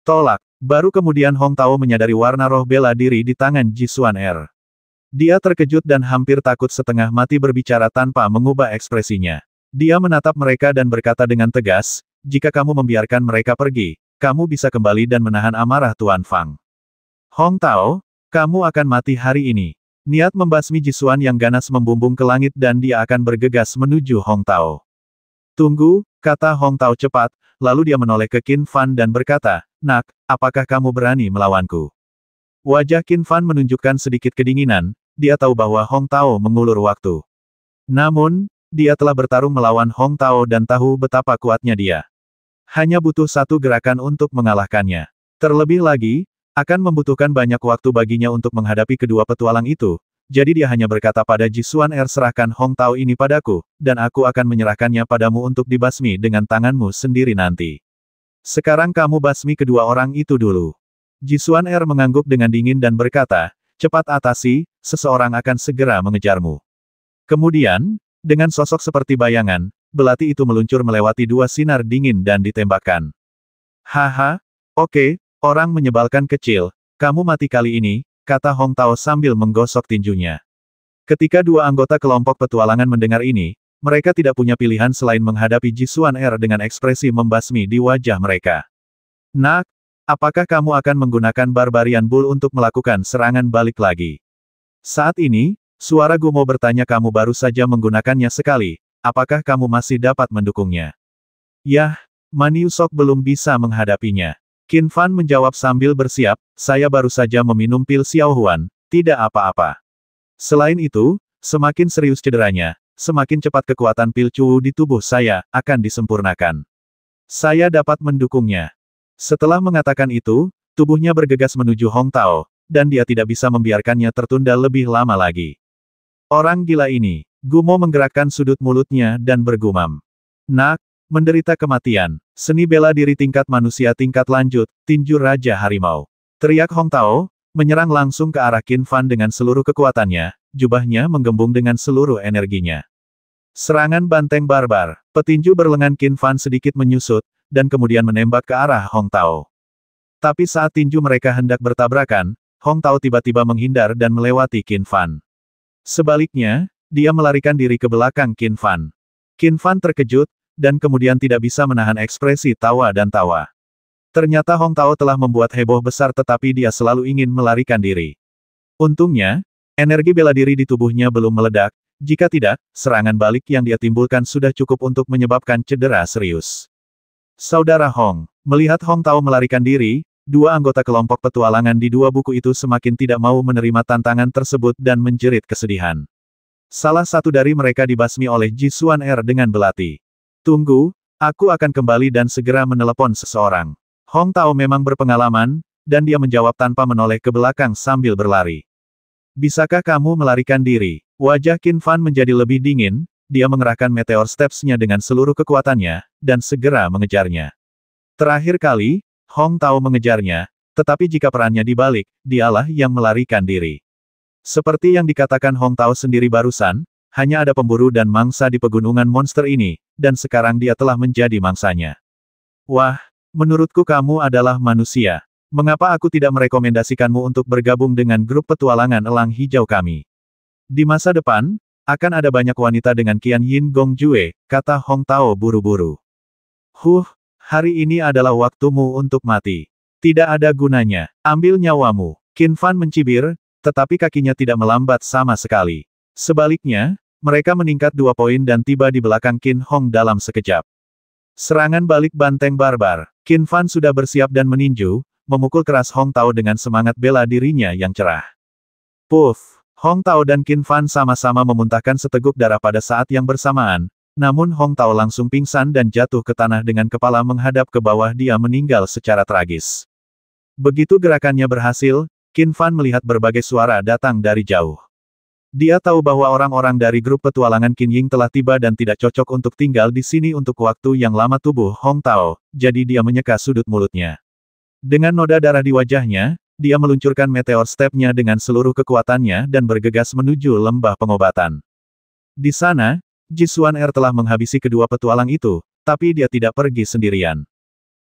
Tolak. Baru kemudian Hong Tao menyadari warna roh bela diri di tangan Jisuan R. Er. Dia terkejut dan hampir takut setengah mati berbicara tanpa mengubah ekspresinya. Dia menatap mereka dan berkata dengan tegas, jika kamu membiarkan mereka pergi, kamu bisa kembali dan menahan amarah Tuan Fang. Hong Tao, kamu akan mati hari ini. Niat membasmi Jisuan yang ganas membumbung ke langit dan dia akan bergegas menuju Hong Tao. Tunggu, kata Hong Tao cepat, lalu dia menoleh ke Qin Fan dan berkata, Nak, apakah kamu berani melawanku? Wajah Qin Fan menunjukkan sedikit kedinginan, dia tahu bahwa Hong Tao mengulur waktu. Namun, dia telah bertarung melawan Hong Tao dan tahu betapa kuatnya dia. Hanya butuh satu gerakan untuk mengalahkannya. Terlebih lagi, akan membutuhkan banyak waktu baginya untuk menghadapi kedua petualang itu, jadi dia hanya berkata pada Jisuan Er serahkan Hong Tao ini padaku, dan aku akan menyerahkannya padamu untuk dibasmi dengan tanganmu sendiri nanti. Sekarang kamu basmi kedua orang itu dulu. Jisuan Er mengangguk dengan dingin dan berkata, cepat atasi, seseorang akan segera mengejarmu. Kemudian, dengan sosok seperti bayangan, belati itu meluncur melewati dua sinar dingin dan ditembakkan. Haha, oke, okay, orang menyebalkan kecil, kamu mati kali ini, kata Hong Tao sambil menggosok tinjunya. Ketika dua anggota kelompok petualangan mendengar ini, mereka tidak punya pilihan selain menghadapi Jisuan Er dengan ekspresi membasmi di wajah mereka. Nak, apakah kamu akan menggunakan Barbarian Bull untuk melakukan serangan balik lagi? Saat ini, Suara Gumo bertanya kamu baru saja menggunakannya sekali, apakah kamu masih dapat mendukungnya? Yah, Maniusok belum bisa menghadapinya. Qin Fan menjawab sambil bersiap, saya baru saja meminum pil Xiao Huan, tidak apa-apa. Selain itu, semakin serius cederanya, semakin cepat kekuatan pil Chu di tubuh saya akan disempurnakan. Saya dapat mendukungnya. Setelah mengatakan itu, tubuhnya bergegas menuju Hong Tao, dan dia tidak bisa membiarkannya tertunda lebih lama lagi. Orang gila ini. Gumo menggerakkan sudut mulutnya dan bergumam. Nak, menderita kematian. Seni bela diri tingkat manusia tingkat lanjut, tinju Raja Harimau. Teriak Hong Tao, menyerang langsung ke arah Qin Fan dengan seluruh kekuatannya, jubahnya menggembung dengan seluruh energinya. Serangan banteng barbar, petinju berlengan Qin Fan sedikit menyusut, dan kemudian menembak ke arah Hong Tao. Tapi saat tinju mereka hendak bertabrakan, Hong Tao tiba-tiba menghindar dan melewati Qin Fan. Sebaliknya, dia melarikan diri ke belakang Qin Fan. Qin Fan terkejut, dan kemudian tidak bisa menahan ekspresi tawa dan tawa. Ternyata Hong Tao telah membuat heboh besar tetapi dia selalu ingin melarikan diri. Untungnya, energi bela diri di tubuhnya belum meledak, jika tidak, serangan balik yang dia timbulkan sudah cukup untuk menyebabkan cedera serius. Saudara Hong, melihat Hong Tao melarikan diri, Dua anggota kelompok petualangan di dua buku itu semakin tidak mau menerima tantangan tersebut dan menjerit kesedihan. Salah satu dari mereka dibasmi oleh Jisuan Er dengan belati. Tunggu, aku akan kembali dan segera menelepon seseorang. Hong Tao memang berpengalaman, dan dia menjawab tanpa menoleh ke belakang sambil berlari. Bisakah kamu melarikan diri? Wajah Qin Fan menjadi lebih dingin, dia mengerahkan meteor steps-nya dengan seluruh kekuatannya, dan segera mengejarnya. Terakhir kali, Hong Tao mengejarnya, tetapi jika perannya dibalik, dialah yang melarikan diri. Seperti yang dikatakan Hong Tao sendiri barusan, hanya ada pemburu dan mangsa di pegunungan monster ini, dan sekarang dia telah menjadi mangsanya. Wah, menurutku kamu adalah manusia. Mengapa aku tidak merekomendasikanmu untuk bergabung dengan grup petualangan elang hijau kami? Di masa depan, akan ada banyak wanita dengan kian Yin Gong Jue, kata Hong Tao buru-buru. Huh, Hari ini adalah waktumu untuk mati. Tidak ada gunanya. Ambil nyawamu. Qin Fan mencibir, tetapi kakinya tidak melambat sama sekali. Sebaliknya, mereka meningkat dua poin dan tiba di belakang Qin Hong dalam sekejap. Serangan balik banteng barbar. Qin Fan sudah bersiap dan meninju, memukul keras Hong Tao dengan semangat bela dirinya yang cerah. Puff! Hong Tao dan Qin Fan sama-sama memuntahkan seteguk darah pada saat yang bersamaan, namun Hong Tao langsung pingsan dan jatuh ke tanah dengan kepala menghadap ke bawah dia meninggal secara tragis. Begitu gerakannya berhasil, Qin Fan melihat berbagai suara datang dari jauh. Dia tahu bahwa orang-orang dari grup petualangan Qin Ying telah tiba dan tidak cocok untuk tinggal di sini untuk waktu yang lama tubuh Hong Tao, jadi dia menyeka sudut mulutnya. Dengan noda darah di wajahnya, dia meluncurkan meteor stepnya dengan seluruh kekuatannya dan bergegas menuju lembah pengobatan. Di sana, Jisuan Er telah menghabisi kedua petualang itu, tapi dia tidak pergi sendirian.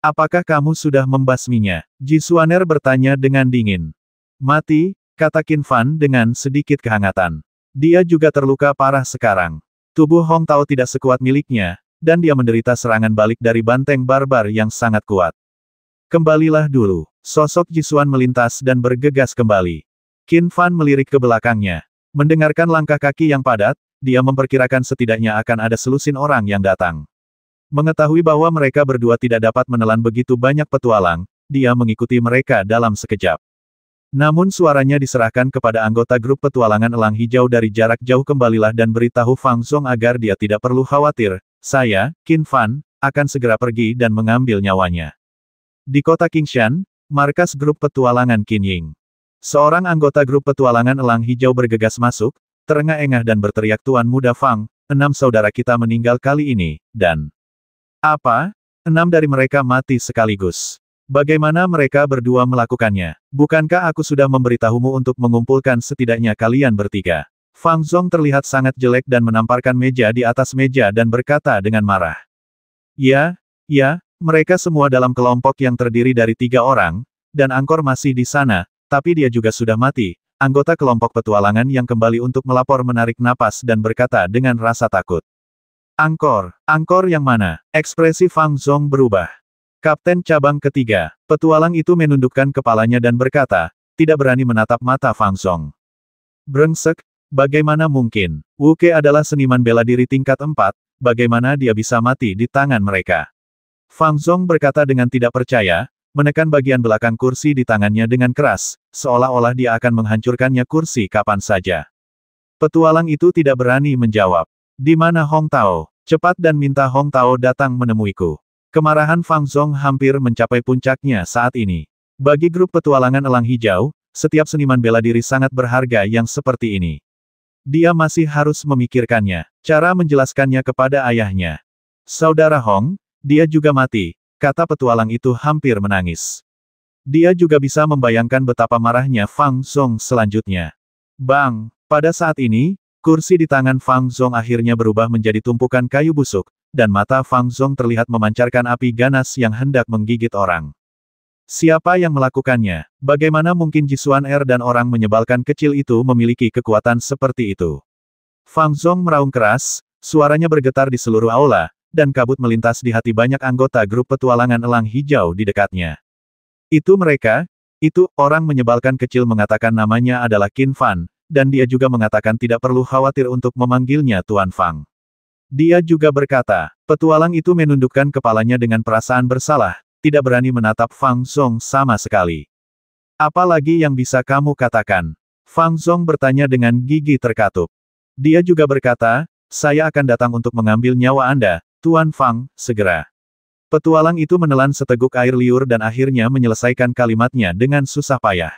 Apakah kamu sudah membasminya? Jisuan Er bertanya dengan dingin. Mati, kata Kin Fan dengan sedikit kehangatan. Dia juga terluka parah sekarang. Tubuh Hong Tao tidak sekuat miliknya, dan dia menderita serangan balik dari banteng barbar yang sangat kuat. Kembalilah dulu. Sosok Jisuan melintas dan bergegas kembali. Kin Fan melirik ke belakangnya. Mendengarkan langkah kaki yang padat, dia memperkirakan setidaknya akan ada selusin orang yang datang. Mengetahui bahwa mereka berdua tidak dapat menelan begitu banyak petualang, dia mengikuti mereka dalam sekejap. Namun suaranya diserahkan kepada anggota grup petualangan elang hijau dari jarak jauh kembalilah dan beritahu Fang Song agar dia tidak perlu khawatir, saya, Qin Fan, akan segera pergi dan mengambil nyawanya. Di kota Kingshan, markas grup petualangan Qin Ying. Seorang anggota grup petualangan elang hijau bergegas masuk, terengah-engah dan berteriak Tuan Muda Fang, enam saudara kita meninggal kali ini, dan... Apa? Enam dari mereka mati sekaligus. Bagaimana mereka berdua melakukannya? Bukankah aku sudah memberitahumu untuk mengumpulkan setidaknya kalian bertiga? Fang Zhong terlihat sangat jelek dan menamparkan meja di atas meja dan berkata dengan marah. Ya, ya, mereka semua dalam kelompok yang terdiri dari tiga orang, dan Angkor masih di sana, tapi dia juga sudah mati, Anggota kelompok petualangan yang kembali untuk melapor menarik napas dan berkata dengan rasa takut. Angkor, angkor yang mana? Ekspresi Fang Zhong berubah. Kapten cabang ketiga, petualang itu menundukkan kepalanya dan berkata, tidak berani menatap mata Fang Zhong. Brengsek, bagaimana mungkin? Wu Ke adalah seniman bela diri tingkat empat, bagaimana dia bisa mati di tangan mereka? Fang Zhong berkata dengan tidak percaya, menekan bagian belakang kursi di tangannya dengan keras, seolah-olah dia akan menghancurkannya kursi kapan saja. Petualang itu tidak berani menjawab. Di mana Hong Tao? Cepat dan minta Hong Tao datang menemuiku. Kemarahan Fang Zhong hampir mencapai puncaknya saat ini. Bagi grup petualangan elang hijau, setiap seniman bela diri sangat berharga yang seperti ini. Dia masih harus memikirkannya, cara menjelaskannya kepada ayahnya. Saudara Hong, dia juga mati, kata petualang itu hampir menangis. Dia juga bisa membayangkan betapa marahnya Fang Zhong selanjutnya. Bang, pada saat ini, kursi di tangan Fang Zhong akhirnya berubah menjadi tumpukan kayu busuk, dan mata Fang Zhong terlihat memancarkan api ganas yang hendak menggigit orang. Siapa yang melakukannya? Bagaimana mungkin Jisuan Er dan orang menyebalkan kecil itu memiliki kekuatan seperti itu? Fang Zhong meraung keras, suaranya bergetar di seluruh aula, dan kabut melintas di hati banyak anggota grup petualangan elang hijau di dekatnya. Itu mereka, itu, orang menyebalkan kecil mengatakan namanya adalah Qin Fan, dan dia juga mengatakan tidak perlu khawatir untuk memanggilnya Tuan Fang. Dia juga berkata, petualang itu menundukkan kepalanya dengan perasaan bersalah, tidak berani menatap Fang Zhong sama sekali. Apalagi yang bisa kamu katakan? Fang Zhong bertanya dengan gigi terkatup. Dia juga berkata, saya akan datang untuk mengambil nyawa Anda, Tuan Fang, segera. Petualang itu menelan seteguk air liur dan akhirnya menyelesaikan kalimatnya dengan susah payah.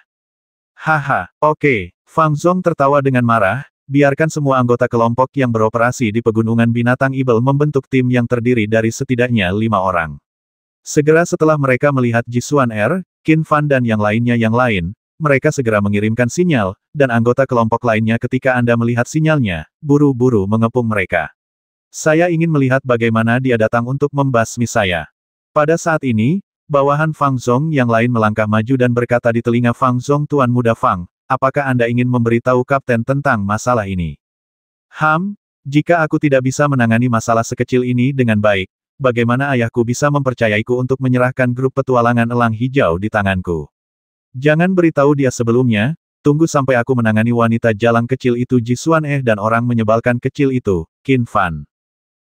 Haha, oke. Okay. Fang Zhong tertawa dengan marah, biarkan semua anggota kelompok yang beroperasi di pegunungan binatang Ibel membentuk tim yang terdiri dari setidaknya lima orang. Segera setelah mereka melihat Jisuan Er, Qin Fan dan yang lainnya yang lain, mereka segera mengirimkan sinyal, dan anggota kelompok lainnya ketika Anda melihat sinyalnya, buru-buru mengepung mereka. Saya ingin melihat bagaimana dia datang untuk membasmi saya. Pada saat ini, bawahan Fang Zhong yang lain melangkah maju dan berkata di telinga Fang Zhong Tuan Muda Fang, apakah Anda ingin memberitahu Kapten tentang masalah ini? Ham, jika aku tidak bisa menangani masalah sekecil ini dengan baik, bagaimana ayahku bisa mempercayaiku untuk menyerahkan grup petualangan elang hijau di tanganku? Jangan beritahu dia sebelumnya, tunggu sampai aku menangani wanita jalang kecil itu Jisuan Eh dan orang menyebalkan kecil itu, Qin Fan.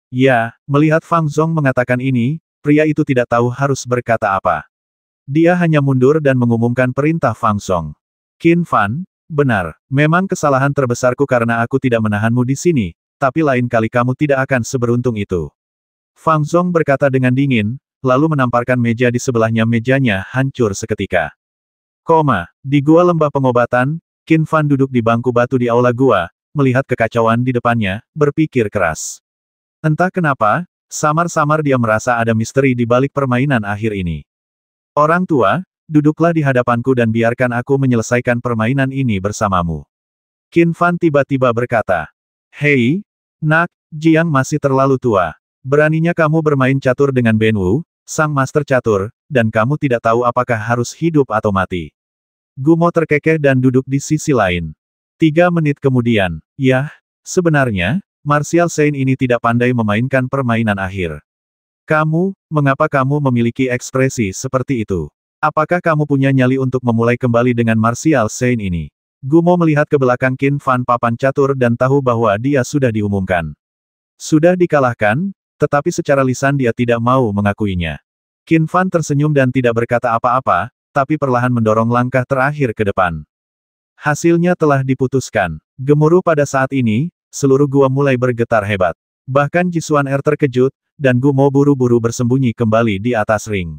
Ya, melihat Fang Zhong mengatakan ini, pria itu tidak tahu harus berkata apa. Dia hanya mundur dan mengumumkan perintah Fang Zhong. Qin Fan, benar, memang kesalahan terbesarku karena aku tidak menahanmu di sini, tapi lain kali kamu tidak akan seberuntung itu. Fang Zhong berkata dengan dingin, lalu menamparkan meja di sebelahnya mejanya hancur seketika. Koma, di gua lembah pengobatan, Qin Fan duduk di bangku batu di aula gua, melihat kekacauan di depannya, berpikir keras. Entah kenapa, samar-samar dia merasa ada misteri di balik permainan akhir ini. Orang tua, duduklah di hadapanku dan biarkan aku menyelesaikan permainan ini bersamamu. Qin Fan tiba-tiba berkata, Hei, nak, Jiang masih terlalu tua. Beraninya kamu bermain catur dengan Ben Wu, sang master catur, dan kamu tidak tahu apakah harus hidup atau mati. Gumo terkekeh dan duduk di sisi lain. Tiga menit kemudian, yah, sebenarnya, Martial Saint ini tidak pandai memainkan permainan akhir. Kamu, mengapa kamu memiliki ekspresi seperti itu? Apakah kamu punya nyali untuk memulai kembali dengan Martial Saint ini? Gumo melihat ke belakang Kin Fan papan catur dan tahu bahwa dia sudah diumumkan. Sudah dikalahkan, tetapi secara lisan dia tidak mau mengakuinya. Kin Fan tersenyum dan tidak berkata apa-apa, tapi perlahan mendorong langkah terakhir ke depan. Hasilnya telah diputuskan. Gemuruh pada saat ini, seluruh gua mulai bergetar hebat. Bahkan Jisuan Er terkejut, dan Gumo buru-buru bersembunyi kembali di atas ring.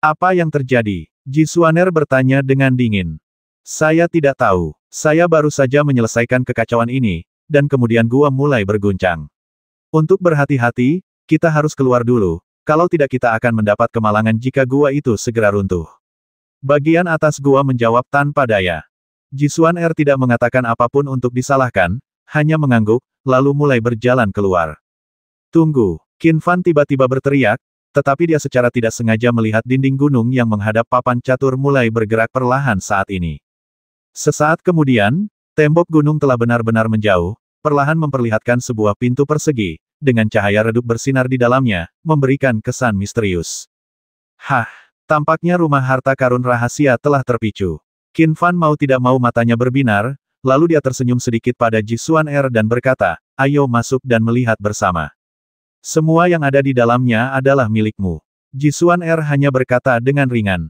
Apa yang terjadi? Jisuan Er bertanya dengan dingin. Saya tidak tahu. Saya baru saja menyelesaikan kekacauan ini, dan kemudian gua mulai berguncang. Untuk berhati-hati, kita harus keluar dulu, kalau tidak kita akan mendapat kemalangan jika gua itu segera runtuh. Bagian atas gua menjawab tanpa daya. Jisuan Er tidak mengatakan apapun untuk disalahkan, hanya mengangguk, lalu mulai berjalan keluar. Tunggu, Qin Fan tiba-tiba berteriak, tetapi dia secara tidak sengaja melihat dinding gunung yang menghadap papan catur mulai bergerak perlahan saat ini. Sesaat kemudian, tembok gunung telah benar-benar menjauh, perlahan memperlihatkan sebuah pintu persegi, dengan cahaya redup bersinar di dalamnya, memberikan kesan misterius. Hah, tampaknya rumah harta karun rahasia telah terpicu. Qin Fan mau tidak mau matanya berbinar, lalu dia tersenyum sedikit pada Jisuan Er dan berkata, ayo masuk dan melihat bersama. Semua yang ada di dalamnya adalah milikmu. Jisuan Er hanya berkata dengan ringan.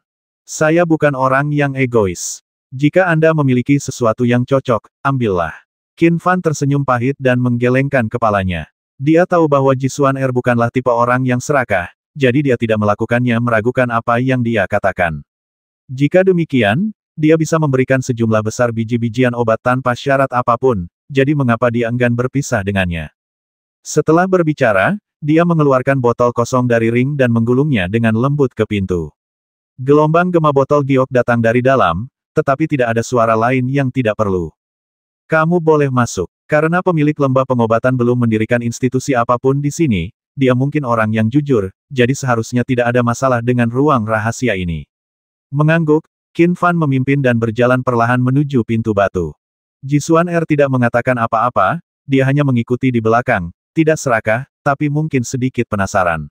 Saya bukan orang yang egois. Jika Anda memiliki sesuatu yang cocok, ambillah. Qin Fan tersenyum pahit dan menggelengkan kepalanya. Dia tahu bahwa Jisuan Er bukanlah tipe orang yang serakah, jadi dia tidak melakukannya meragukan apa yang dia katakan. Jika demikian, dia bisa memberikan sejumlah besar biji-bijian obat tanpa syarat apapun, jadi mengapa dia enggan berpisah dengannya? Setelah berbicara, dia mengeluarkan botol kosong dari ring dan menggulungnya dengan lembut ke pintu. Gelombang gema botol giok datang dari dalam, tetapi tidak ada suara lain yang tidak perlu. Kamu boleh masuk. Karena pemilik lembah pengobatan belum mendirikan institusi apapun di sini, dia mungkin orang yang jujur, jadi seharusnya tidak ada masalah dengan ruang rahasia ini. Mengangguk, Qin Fan memimpin dan berjalan perlahan menuju pintu batu. Ji Xuan Er tidak mengatakan apa-apa, dia hanya mengikuti di belakang, tidak serakah, tapi mungkin sedikit penasaran.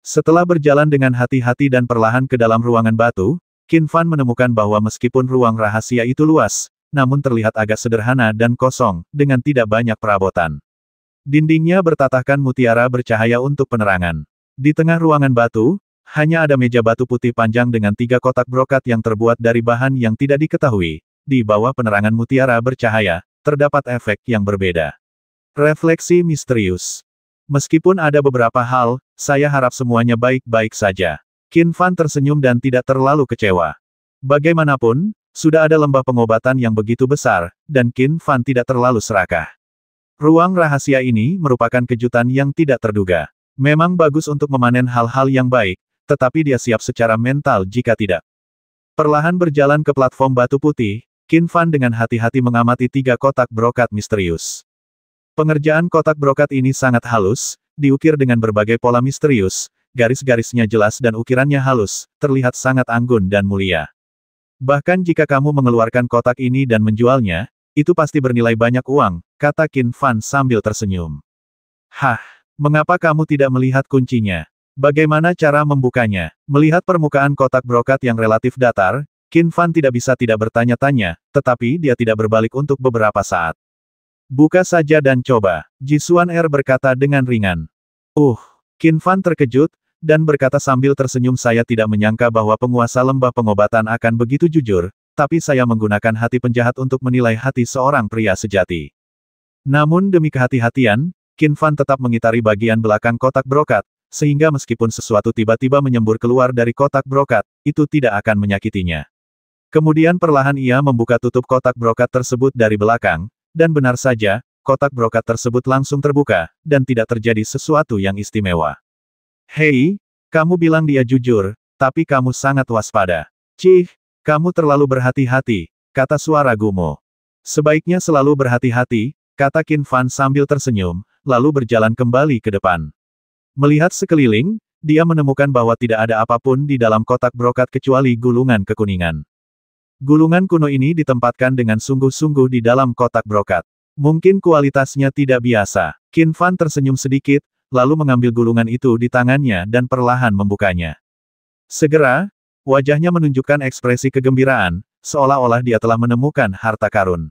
Setelah berjalan dengan hati-hati dan perlahan ke dalam ruangan batu, Qin Fan menemukan bahwa meskipun ruang rahasia itu luas, namun terlihat agak sederhana dan kosong, dengan tidak banyak perabotan. Dindingnya bertatahkan mutiara bercahaya untuk penerangan. Di tengah ruangan batu, hanya ada meja batu putih panjang dengan tiga kotak brokat yang terbuat dari bahan yang tidak diketahui. Di bawah penerangan mutiara bercahaya, terdapat efek yang berbeda. Refleksi misterius. Meskipun ada beberapa hal, saya harap semuanya baik-baik saja. Qin Fan tersenyum dan tidak terlalu kecewa. Bagaimanapun, sudah ada lembah pengobatan yang begitu besar, dan Qin Fan tidak terlalu serakah. Ruang rahasia ini merupakan kejutan yang tidak terduga. Memang bagus untuk memanen hal-hal yang baik, tetapi dia siap secara mental jika tidak. Perlahan berjalan ke platform batu putih, Qin Fan dengan hati-hati mengamati tiga kotak brokat misterius. Pengerjaan kotak brokat ini sangat halus, diukir dengan berbagai pola misterius, garis-garisnya jelas dan ukirannya halus, terlihat sangat anggun dan mulia. Bahkan jika kamu mengeluarkan kotak ini dan menjualnya, itu pasti bernilai banyak uang, kata Qin Fan sambil tersenyum. Hah, mengapa kamu tidak melihat kuncinya? Bagaimana cara membukanya? Melihat permukaan kotak brokat yang relatif datar, Qin Fan tidak bisa tidak bertanya-tanya, tetapi dia tidak berbalik untuk beberapa saat. Buka saja dan coba, Jisuan Er berkata dengan ringan. Uh, Qin Fan terkejut, dan berkata sambil tersenyum saya tidak menyangka bahwa penguasa lembah pengobatan akan begitu jujur, tapi saya menggunakan hati penjahat untuk menilai hati seorang pria sejati. Namun demi kehati-hatian, Qin Fan tetap mengitari bagian belakang kotak brokat, sehingga meskipun sesuatu tiba-tiba menyembur keluar dari kotak brokat, itu tidak akan menyakitinya. Kemudian perlahan ia membuka tutup kotak brokat tersebut dari belakang, dan benar saja, kotak brokat tersebut langsung terbuka, dan tidak terjadi sesuatu yang istimewa. Hei, kamu bilang dia jujur, tapi kamu sangat waspada. Cih, kamu terlalu berhati-hati, kata suara Gumo. Sebaiknya selalu berhati-hati, kata Kin Fan sambil tersenyum, lalu berjalan kembali ke depan. Melihat sekeliling, dia menemukan bahwa tidak ada apapun di dalam kotak brokat kecuali gulungan kekuningan. Gulungan kuno ini ditempatkan dengan sungguh-sungguh di dalam kotak brokat. Mungkin kualitasnya tidak biasa. Qin Fan tersenyum sedikit, lalu mengambil gulungan itu di tangannya dan perlahan membukanya. Segera, wajahnya menunjukkan ekspresi kegembiraan, seolah-olah dia telah menemukan harta karun.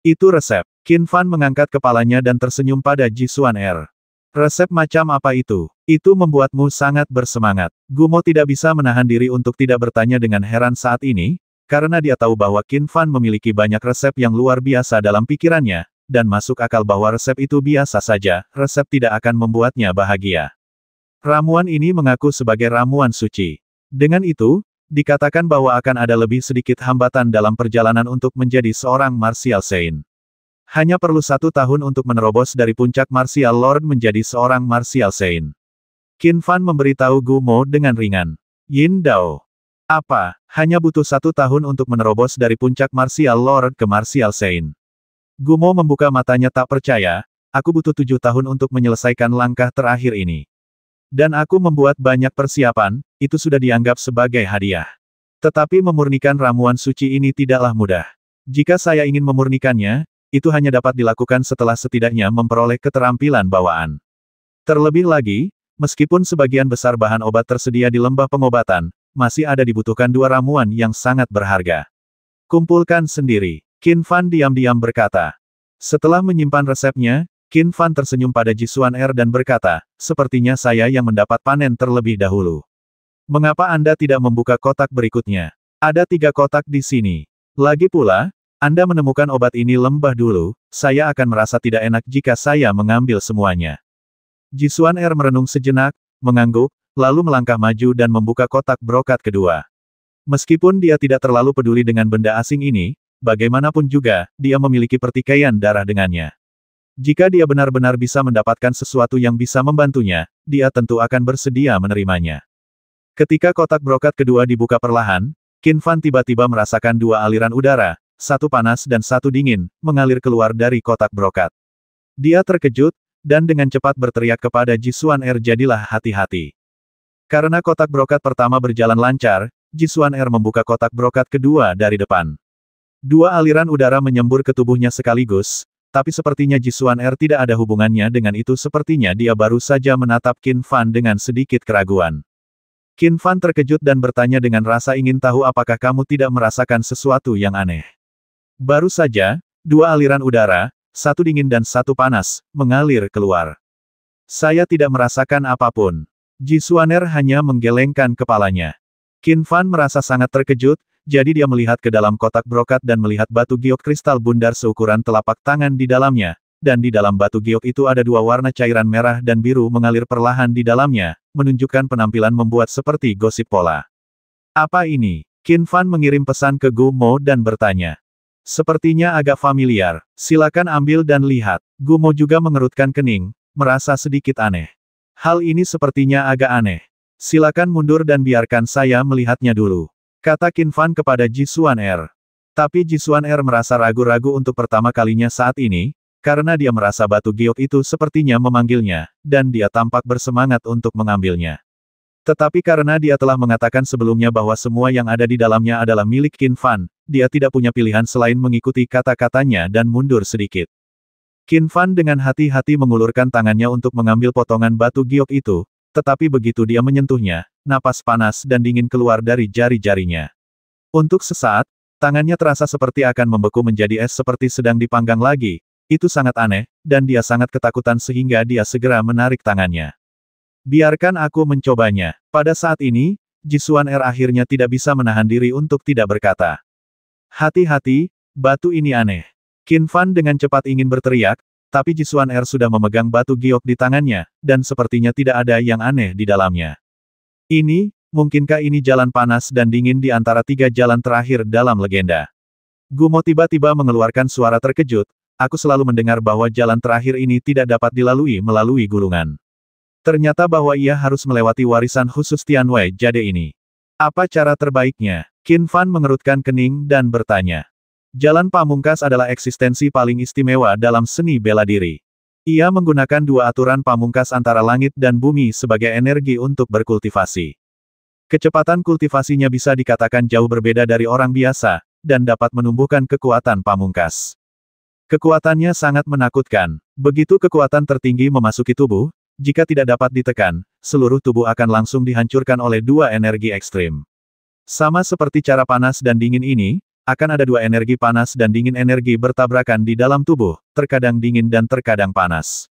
Itu resep. Qin Fan mengangkat kepalanya dan tersenyum pada Ji Jisuan Er. Resep macam apa itu? Itu membuatmu sangat bersemangat. Gumo tidak bisa menahan diri untuk tidak bertanya dengan heran saat ini, karena dia tahu bahwa Qin Fan memiliki banyak resep yang luar biasa dalam pikirannya, dan masuk akal bahwa resep itu biasa saja, resep tidak akan membuatnya bahagia. Ramuan ini mengaku sebagai ramuan suci. Dengan itu, dikatakan bahwa akan ada lebih sedikit hambatan dalam perjalanan untuk menjadi seorang Martial Saint. Hanya perlu satu tahun untuk menerobos dari puncak Martial Lord menjadi seorang Martial Saint. Qin Fan memberitahu Gu Mo dengan ringan. Yin Dao. Apa, hanya butuh satu tahun untuk menerobos dari puncak Martial Lord ke Martial Saint. Gu Mo membuka matanya tak percaya, aku butuh tujuh tahun untuk menyelesaikan langkah terakhir ini. Dan aku membuat banyak persiapan, itu sudah dianggap sebagai hadiah. Tetapi memurnikan ramuan suci ini tidaklah mudah. Jika saya ingin memurnikannya, itu hanya dapat dilakukan setelah setidaknya memperoleh keterampilan bawaan. Terlebih lagi, meskipun sebagian besar bahan obat tersedia di lembah pengobatan, masih ada dibutuhkan dua ramuan yang sangat berharga. Kumpulkan sendiri, Qin Fan diam-diam berkata. Setelah menyimpan resepnya, Qin Fan tersenyum pada Jisuan Er dan berkata, sepertinya saya yang mendapat panen terlebih dahulu. Mengapa Anda tidak membuka kotak berikutnya? Ada tiga kotak di sini. Lagi pula, anda menemukan obat ini lembah dulu, saya akan merasa tidak enak jika saya mengambil semuanya. Jisuan Er merenung sejenak, mengangguk, lalu melangkah maju dan membuka kotak brokat kedua. Meskipun dia tidak terlalu peduli dengan benda asing ini, bagaimanapun juga, dia memiliki pertikaian darah dengannya. Jika dia benar-benar bisa mendapatkan sesuatu yang bisa membantunya, dia tentu akan bersedia menerimanya. Ketika kotak brokat kedua dibuka perlahan, Kin Fan tiba-tiba merasakan dua aliran udara, satu panas dan satu dingin, mengalir keluar dari kotak brokat. Dia terkejut, dan dengan cepat berteriak kepada Jisuan Er jadilah hati-hati. Karena kotak brokat pertama berjalan lancar, Jisuan Er membuka kotak brokat kedua dari depan. Dua aliran udara menyembur ke tubuhnya sekaligus, tapi sepertinya Jisuan Er tidak ada hubungannya dengan itu sepertinya dia baru saja menatap Qin Fan dengan sedikit keraguan. Qin Fan terkejut dan bertanya dengan rasa ingin tahu apakah kamu tidak merasakan sesuatu yang aneh. Baru saja, dua aliran udara, satu dingin dan satu panas, mengalir keluar. Saya tidak merasakan apapun. Jisuaner hanya menggelengkan kepalanya. Qin Fan merasa sangat terkejut, jadi dia melihat ke dalam kotak brokat dan melihat batu giok kristal bundar seukuran telapak tangan di dalamnya, dan di dalam batu giok itu ada dua warna cairan merah dan biru mengalir perlahan di dalamnya, menunjukkan penampilan membuat seperti gosip pola. Apa ini? Qin Fan mengirim pesan ke Gu Mo dan bertanya. Sepertinya agak familiar, silakan ambil dan lihat. Gumo juga mengerutkan kening, merasa sedikit aneh. Hal ini sepertinya agak aneh. Silakan mundur dan biarkan saya melihatnya dulu. Kata Kinfan kepada Jisuan Er. Tapi Jisuan Er merasa ragu-ragu untuk pertama kalinya saat ini, karena dia merasa batu giok itu sepertinya memanggilnya, dan dia tampak bersemangat untuk mengambilnya. Tetapi karena dia telah mengatakan sebelumnya bahwa semua yang ada di dalamnya adalah milik Qin Fan, dia tidak punya pilihan selain mengikuti kata-katanya dan mundur sedikit. Qin Fan dengan hati-hati mengulurkan tangannya untuk mengambil potongan batu giok itu, tetapi begitu dia menyentuhnya, napas panas dan dingin keluar dari jari-jarinya. Untuk sesaat, tangannya terasa seperti akan membeku menjadi es seperti sedang dipanggang lagi, itu sangat aneh, dan dia sangat ketakutan sehingga dia segera menarik tangannya. Biarkan aku mencobanya. Pada saat ini, Jisuan R er akhirnya tidak bisa menahan diri untuk tidak berkata. Hati-hati, batu ini aneh. Qin Fan dengan cepat ingin berteriak, tapi Jisuan R er sudah memegang batu giok di tangannya, dan sepertinya tidak ada yang aneh di dalamnya. Ini, mungkinkah ini jalan panas dan dingin di antara tiga jalan terakhir dalam legenda? Gumo tiba-tiba mengeluarkan suara terkejut, aku selalu mendengar bahwa jalan terakhir ini tidak dapat dilalui melalui gulungan. Ternyata bahwa ia harus melewati warisan khusus Tian Wei Jade ini. Apa cara terbaiknya? Qin Fan mengerutkan kening dan bertanya. Jalan pamungkas adalah eksistensi paling istimewa dalam seni bela diri. Ia menggunakan dua aturan pamungkas antara langit dan bumi sebagai energi untuk berkultivasi. Kecepatan kultivasinya bisa dikatakan jauh berbeda dari orang biasa, dan dapat menumbuhkan kekuatan pamungkas. Kekuatannya sangat menakutkan. Begitu kekuatan tertinggi memasuki tubuh, jika tidak dapat ditekan, seluruh tubuh akan langsung dihancurkan oleh dua energi ekstrim. Sama seperti cara panas dan dingin ini, akan ada dua energi panas dan dingin energi bertabrakan di dalam tubuh, terkadang dingin dan terkadang panas.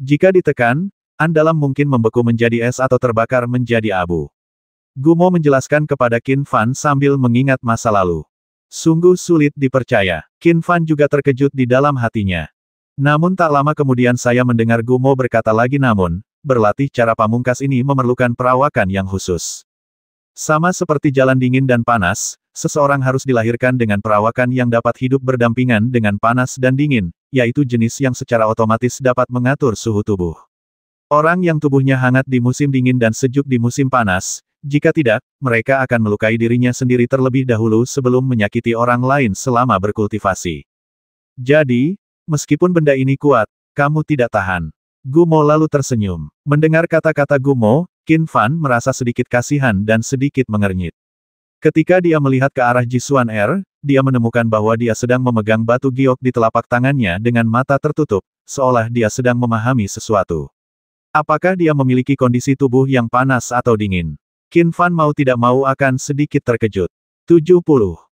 Jika ditekan, andalam mungkin membeku menjadi es atau terbakar menjadi abu. Gumo menjelaskan kepada Qin Fan sambil mengingat masa lalu. Sungguh sulit dipercaya. Qin Fan juga terkejut di dalam hatinya. Namun tak lama kemudian saya mendengar Gumo berkata lagi namun, berlatih cara pamungkas ini memerlukan perawakan yang khusus. Sama seperti jalan dingin dan panas, seseorang harus dilahirkan dengan perawakan yang dapat hidup berdampingan dengan panas dan dingin, yaitu jenis yang secara otomatis dapat mengatur suhu tubuh. Orang yang tubuhnya hangat di musim dingin dan sejuk di musim panas, jika tidak, mereka akan melukai dirinya sendiri terlebih dahulu sebelum menyakiti orang lain selama berkultivasi. Jadi, Meskipun benda ini kuat, kamu tidak tahan. Gumo lalu tersenyum. Mendengar kata-kata Gumo, Qin Fan merasa sedikit kasihan dan sedikit mengernyit. Ketika dia melihat ke arah Jisuan Er, dia menemukan bahwa dia sedang memegang batu giok di telapak tangannya dengan mata tertutup, seolah dia sedang memahami sesuatu. Apakah dia memiliki kondisi tubuh yang panas atau dingin? Qin Fan mau tidak mau akan sedikit terkejut. 70.